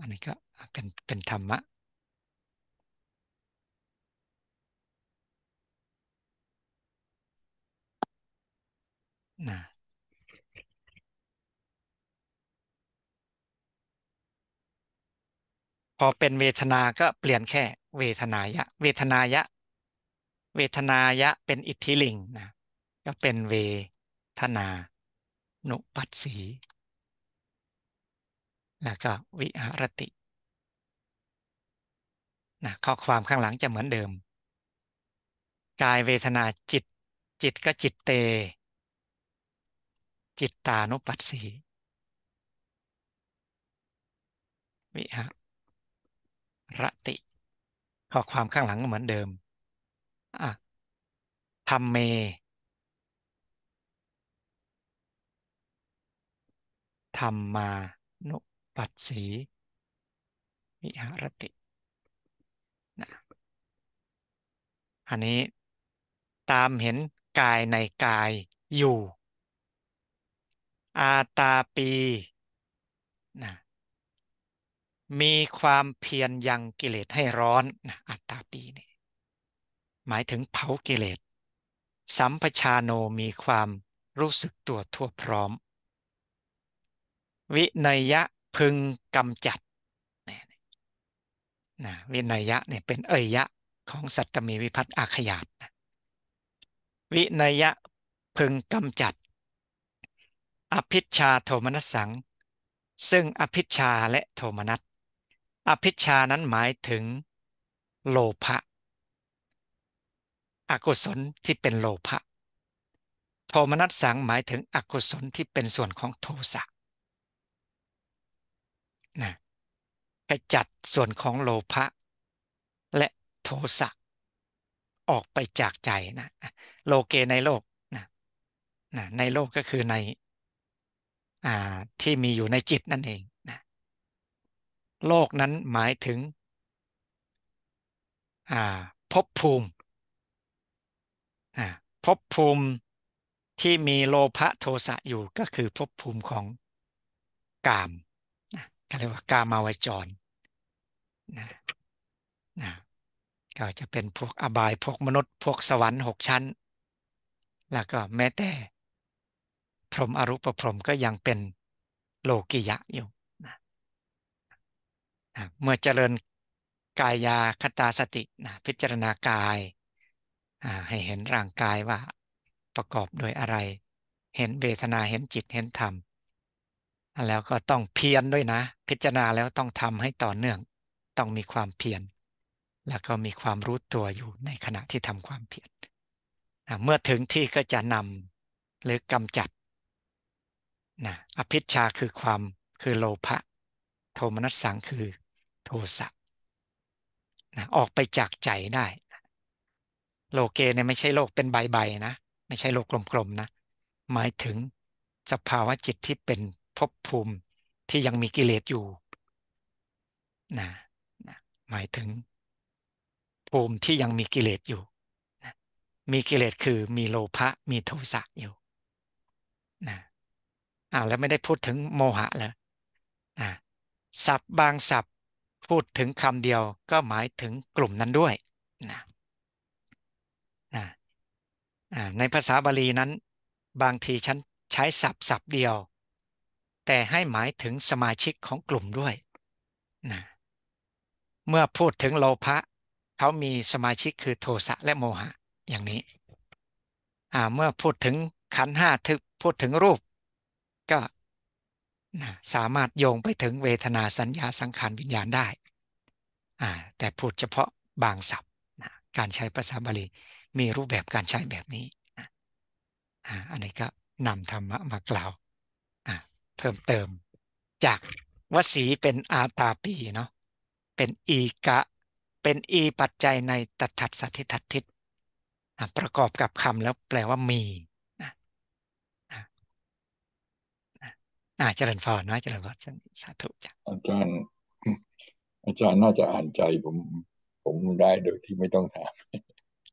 อันนี้ก็เป็นเป็นธรรมะนะพอเป็นเวทนา ก็เปลี่ยนแค่เวทนายะเวทนายะเวทนายะเป็นอิทธิลิงนะก็เป็นเวทนานุปัสสีแล้วก็วิหารตินะข้อความข้างหลังจะเหมือนเดิมกายเวทนาจิตจิตก็จิตเต จิตตานุปัสสีวิหารติ ข้อความข้างหลังเหมือนเดิมอะธรรมเมธรรมานุปัดสีมิหารตินะอันนี้ตามเห็นกายในกายอยู่อาตาปีนะมีความเพียรยัง กิเลสให้ร้อนนะอาตตาปีนี่ หมายถึงเผากิเลสสัมปชาโนมีความรู้สึกตัวทั่วพร้อม วินัยยะพึงกำจัดนะวินัยยะเนี่ยเป็นเอยยะของสัตตมีวิพัตอาขยาตนะวินัยยะพึงกำจัด อภิชาโทมนัสสัง ซึ่งอภิชาและโทมนัส อภิชานั้นหมายถึงโลภะอกุศลที่เป็นโลภะ โทมนัสสังหมายถึงอกุศลที่เป็นส่วนของโทสะนะะจัดส่วนของโลภะและโทสะออกไปจากใจนะ โลเกในโลกนะนะในโลกก็คือในที่มีอยู่ในจิตนั่นเองนะโลกนั้นหมายถึงภพภูมิภพภูมิที่มีโลภะโทสะอยู่ก็คือภพภูมิของกามก็เรียกว่ากามาวจรนะนะก็จะเป็นพวกอบายพวกมนุษย์ พวกสวรรค์หกชั้น แล้วก็แม้แต่พรหมอรูปพรหมก็ยังเป็นโลกิยะอยู่นะนะเมื่อเจริญกายาคตาสตินะพิจารณากาย ให้เห็นร่างกายว่าประกอบโดยอะไร เห็นเวทนา เห็นจิตเห็นธรรมแล้วก็ต้องเพียรด้วยนะ พิจารณาแล้วต้องทำให้ต่อเนื่องต้องมีความเพียรแล้วก็มีความรู้ตัวอยู่ในขณะที่ทำความเพียรเมื่อถึงที่ก็จะนำหรือกำจัดนะอภิชาคือความคือโลภะโทมนัสสังคือ โทสะนะออกไปจากใจได้ โลเกเนี่ยไม่ใช่โลกเป็นใบ ๆนะ ไม่ใช่โลกกลมๆนะหมายถึงสภาวะจิตที่เป็นภพภูมิที่ยังมีกิเลสอยู่นะนะหมายถึงภูมิที่ยังมีกิเลสอยู่นะมีกิเลสคือมีโลภะมีโทสะอยู่นะอ่าแล้วไม่ได้พูดถึงโมหะเลยนะสับบางสับพูดถึงคำเดียว ก็หมายถึงกลุ่มนั้นด้วยนะนะในภาษาบาลีนั้นบางทีฉันใช้สับสับเดียวแต่ให้หมายถึงสมาชิกของกลุ่มด้วยนะเมื่อพูดถึงโลภะเขามีสมาชิกคือโทสะและโมหะอย่างนี้ เมื่อพูดถึงขันห้าถึงพูดถึงรูปก็สามารถโยงไปถึงเวทนาสัญญาสังขารวิญญาณได้ แต่พูดเฉพาะบางศัพท์การใช้ภาษาบาลีมีรูปแบบการใช้แบบนี้ อันนี้ก็นำธรรมะมากล่าวเพิ่มเติม จากวสีเป็น อาตาปีเนาะเป็นอีกะ เป็นอี ปัจจัยในตัทัสัติทัตทิตประกอบกับคำแล้วแปลว่ามี นะนะเจริญฟอนะเจริญอนสาธุจ้ะอาจารย์อาจารย์น่าจะอ่านใจผมผมได้โดยที่ไม่ต้องถาม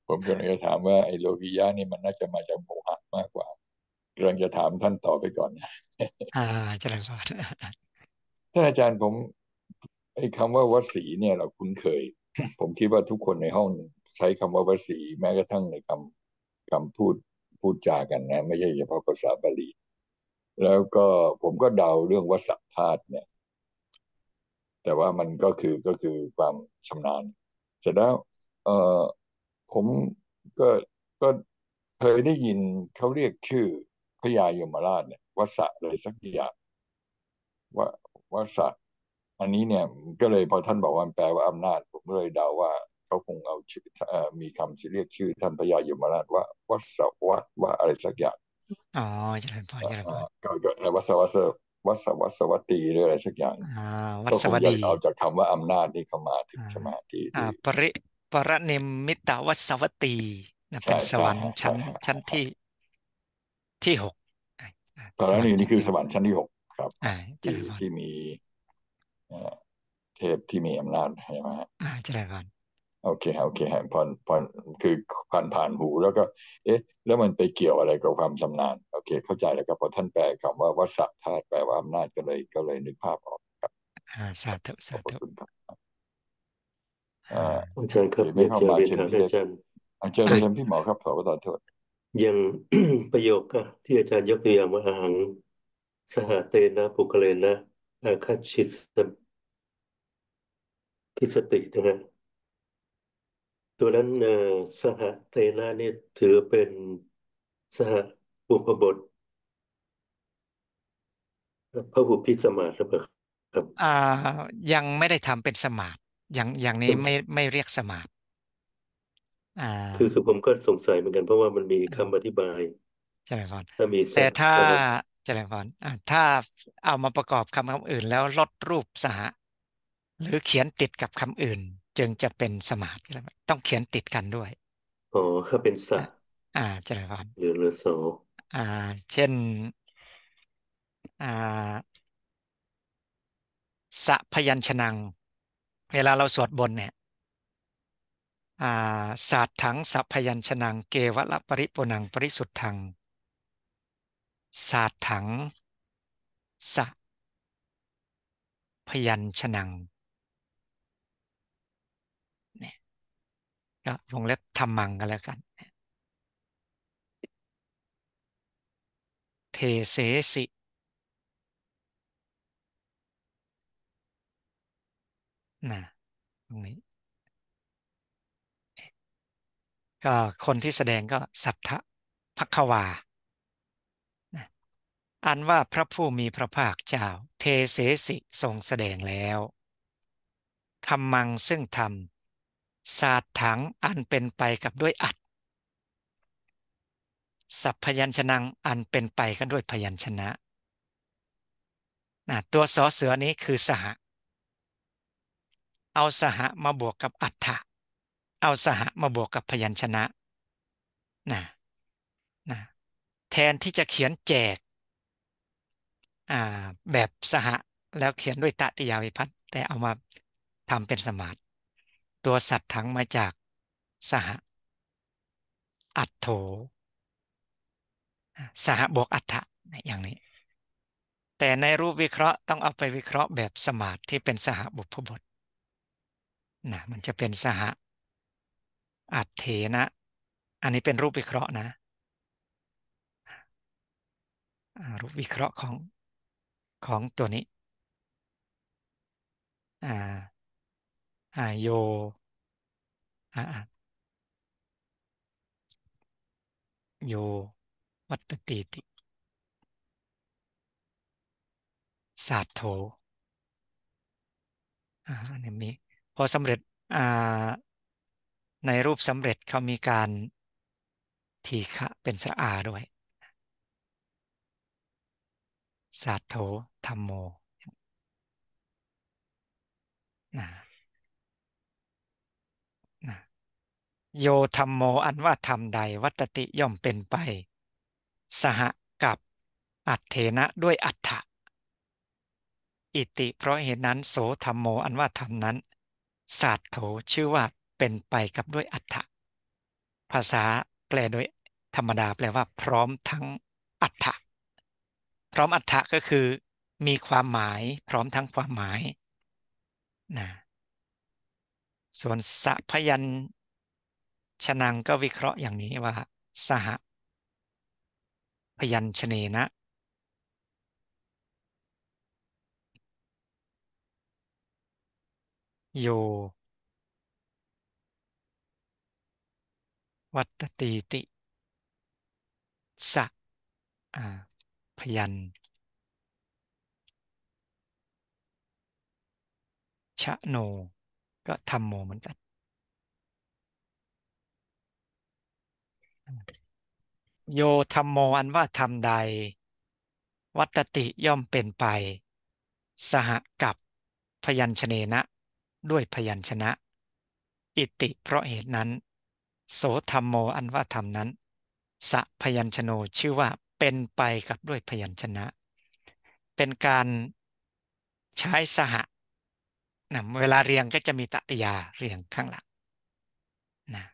ผมกำลังจะถามว่าไอโลกิยะนี่มันน่าจะมาจากโมหะมากกว่ากำลังจะถามท่านต่อไปก่อนอ่าจริญพรท่านอาจารย์ผมไอ้คำว่าวัดสี เนี่ยเราคุ้นเคย ผมคิดว่าทุกคนในห้องใช้คำว่าวัดสี แม้กระทั่งในคำคำพูดพูดจากันนะ ไม่ใช่เฉพาะภาษาบาลี แล้วก็ผมก็เดาเรื่องวัสพธาตุเนี่ย แต่ว่ามันก็คือก็คือความชำนาญ เสร็จแล้วเออผมก็ก็เคยได้ยินเขาเรียกชื่อพญายมราชเนี่ยวัสะเลยสักอย่างว่าวัสะอันนี้เนี่ย ก็เลยพอท่านบอกว่าแปลว่าอำนาจ ผมเลยเดาว่าเขาคงเอาชื่อมีคำเรียกชื่อท่านพญายมราชว่าวัสวัตว่าอะไรสักอย่างอ๋อเจริญพรเจริญพรก็วัสวัสวัสวัสวัตีหรืออะไรสักอย่างวัสวัตีเอาจากคำว่าอำนาจนี่เข้ามาถึงสมาธิปริปรนิมิตาวัสวัตีเป็นสวรรค์ชั้นชั้นที่ที่หกพระนี่นี่คือสวรรค์ชั้นที่หกครับที่ที่มีเทพที่มีอำนาจใช่ไหมอะเจริญพรโอเคโอเคฮะพอพอคือผ่านผ่านหูแล้วก็ เอ๊ะ แล้วมันไปเกี่ยวอะไรกับความชานาญโอเค เข้าใจแล้วครับพอท่านแปลคำว่าวัสดธาตุแปลว่าอำนาจก็เลยก็เลยนึกภาพออกครับ อ่าสาธุสาธุครับอ่าเชิญครับไม่เข้ามาเชิญพี่เชิญเชิญพี่หมอครับขอประทานโทษอย่างประโยคที่อาจารย์ยกตัวอย่างว่าอาหัง สหเตนะปุกเลนะอาคาชิสทิสตินะฮะตัวนั้นสหเตนะนี่ถือเป็นสหอุพบทพระบุพิสมาหรือเปล่าครับ อ่า ยังไม่ได้ทำเป็นสมาธิอย่างอย่างนี้ไม่ไม่เรียกสมาธิอ่าคือคือผมก็สงสัยเหมือนกันเพราะว่ามันมีคำอธิบายเจริญพรถ้ามีแต่ถ้าครเจริญพรอ่า ถ้าเอามาประกอบคำคำอื่น แล้วลดรูปสหหรือเขียนติดกับคำอื่น จึงจะเป็นสมาธิต้องเขียนติดกันด้วยอ๋อถ้าเป็นสะอ่าเจริญพรหรือหรือโสอ่า เช่น อ่าสะพยัญชนะเวลาเราสวดบนเนี่ยศาสตร์ถังสัพยัญชนังเกวละปริปุนังปริสุทธังศาสตร์ถังสัพยัญชนงเนี่ยก็วงเล็บทำมังกันแล้วกันเทเสสินะตรงนี้ก็คนที่แสดงก็สัพทะพักวาอันว่าพระผู้มีพระภาคเจ้า เทเสสิทรงแสดงแล้วธรรมังซึ่งธรรมศาสตร์ถังอันเป็นไปกับด้วยอัดสัพยัญชนะอันเป็นไปกันด้วยพยัญชนะนะ ตัวสอเสือนี้คือสห เอาสหมาบวกกับอัฏฐะเอาสหมาบวกกับพยัญชนะนะนะ แทนที่จะเขียนแจกแบบสหแล้วเขียนด้วยตะติยาวิพั์แต่เอามาทำเป็นสมาธิตัวสัตว์ทั้งมาจากสหอัตโถสหบวกอัฏฐะอย่างนี้ แต่ในรูปวิเคราะห์ต้องเอาไปวิเคราะห์แบบสมาธิที่เป็นสหบุพบทนะ มันจะเป็นสหอัดเถนะ อันนี้เป็นรูปวิเคราะห์นะ รูปวิเคราะห์ของของตัวนี้ อ่าอาโย อ่าโยวัตติติศาสโธอ่าอันนี้พอสำเร็จ อ่าในรูปสำเร็จเขามีการทีฆะเป็นสระอาด้วยสัตโธธรรมโมนะนะโยธรรมโมอันว่าธรรมใดวัตติย่อมเป็นไป สหกับอัตเทนะด้วยอัตถะอิติ เพราะเหตุนั้นโสธรรมโมอันว่าธรรมนั้นสัตโธชื่อว่าเป็นไปกับด้วยอัฏฐะภาษาแปลโดยธรรมดาแปลว่าพร้อมทั้งอัฏฐะพร้อมอัฏฐะก็คือมีความหมายพร้อมทั้งความหมายนะ ส่วนสัพยัญชนังก็วิเคราะห์อย่างนี้ว่าสห พยัญชเนนะ โยวัตตีติสะพยัญชะโน ก็ทำโมเหมือนกันโยธรรมโม อันว่าทำใด วัตติย่อมเป็นไป สหกับพยัญชนะด้วยพยัญชนะ อิติเพราะเหตุนั้นโสธรรมโมอันว่าธรรมนั้นสะพยัญชโนชื่อว่าเป็นไปกับด้วยพยัญชนะ เป็นการใช้สหนะเวลาเรียงก็จะมีตติยาเรียงข้างหลังนะ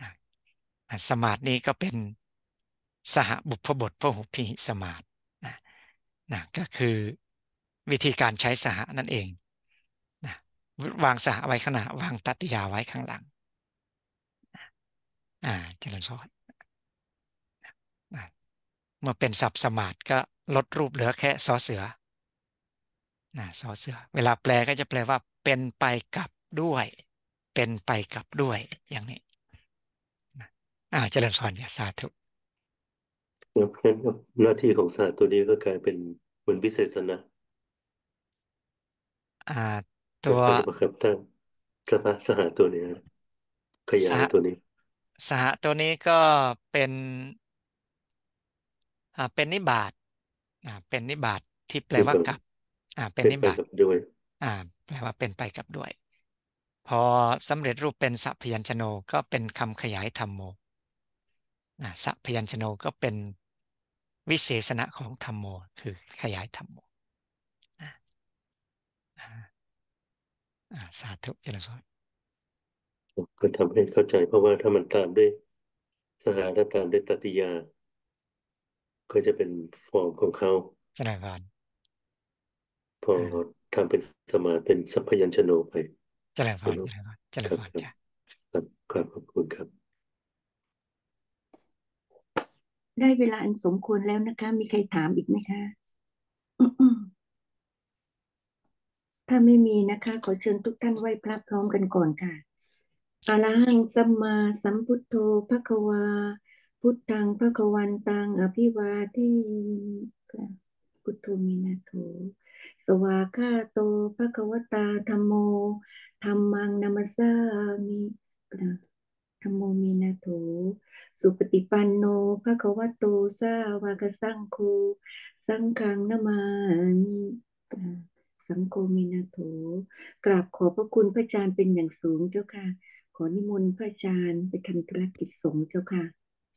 นะสมาธินี้ก็เป็นสหบุพบทพหุพีสมาธินะนะก็คือวิธีการใช้สหนั่นเองนะวางสหไว้ข้างหน้าวางตติยาไว้ข้างหลังอ่าเจริญพรเมื่อเป็นศัพท์สมาธก็ลดรูปเหลือแค่ซอเสือนะซอเสือ เวลาแปลก็จะแปลว่า เป็นไปกับด้วย เป็นไปกับด้วย อย่างนี้อ่าเจริญพรอย่าสาธุพรั้นหน้าที่ของศาสตร์ตัวนี้ก็กลายเป็นเหมือนพิเศษนะอ่าตัวครับท่านสหาสหาตัวนี้ ขยายตัวนี้สหตัวนี้ก็เป็นอ่าเป็นนิบาตอ่าเป็นนิบาตที่แปลว่ากลับอ่าเป็นนิบาตด้วยอ่า แปลว่าเป็นไปกับด้วย พอสำเร็จรูปเป็นสัพยัญชโนก็เป็นคำขยายธรรมโมอ่าสัพยัญชโนก็เป็น วิเศษณะของธรรมโม คือขยายธรรมโมอ่าสาธุเจริญพรก็ทำให้เข้าใจเพราะว่าถ้ามันตามด้วยสหาและตามด้วยตติยา ก็จะเป็นฟอร์มของเขาสนาการณพอทำเป็นสมาเป็นสัพยัญชโนไปเจริญพรจริญพรเจริญพรจ้ะครับครับขอบคุณครับ ได้เวลาอันสมควรแล้วนะคะ มีใครถามอีกไหมคะ ถ้าไม่มีนะคะ ขอเชิญทุกท่านไหว้พระพร้อมกันก่อนค่ะอะระหังสัมมาสัมพุทโธภะคะวา พุทธังภะคะวันตังอภิวาเทพุทโธมินาโถสวาคาโตภะคะวตาธรรมโมธรรมังนามัสสามิธรรมโมมินาโถสุปฏิปันโนภะคะวโตสาวากสังโฆสังฆังนามามิสังโฆมินาโถกราบขอพระคุณพระอาจารย์เป็นอย่างสูงเจ้าค่ะขอนิมนต์พระอาจารย์ไปทำธุรกิจสงฆ์เจ้าค่ะ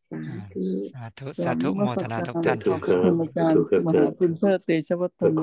สาธุสาธุสาธุโมทนาทุกท่านขอบคุณอาจารย์มหาคุณพระเตชวัตโน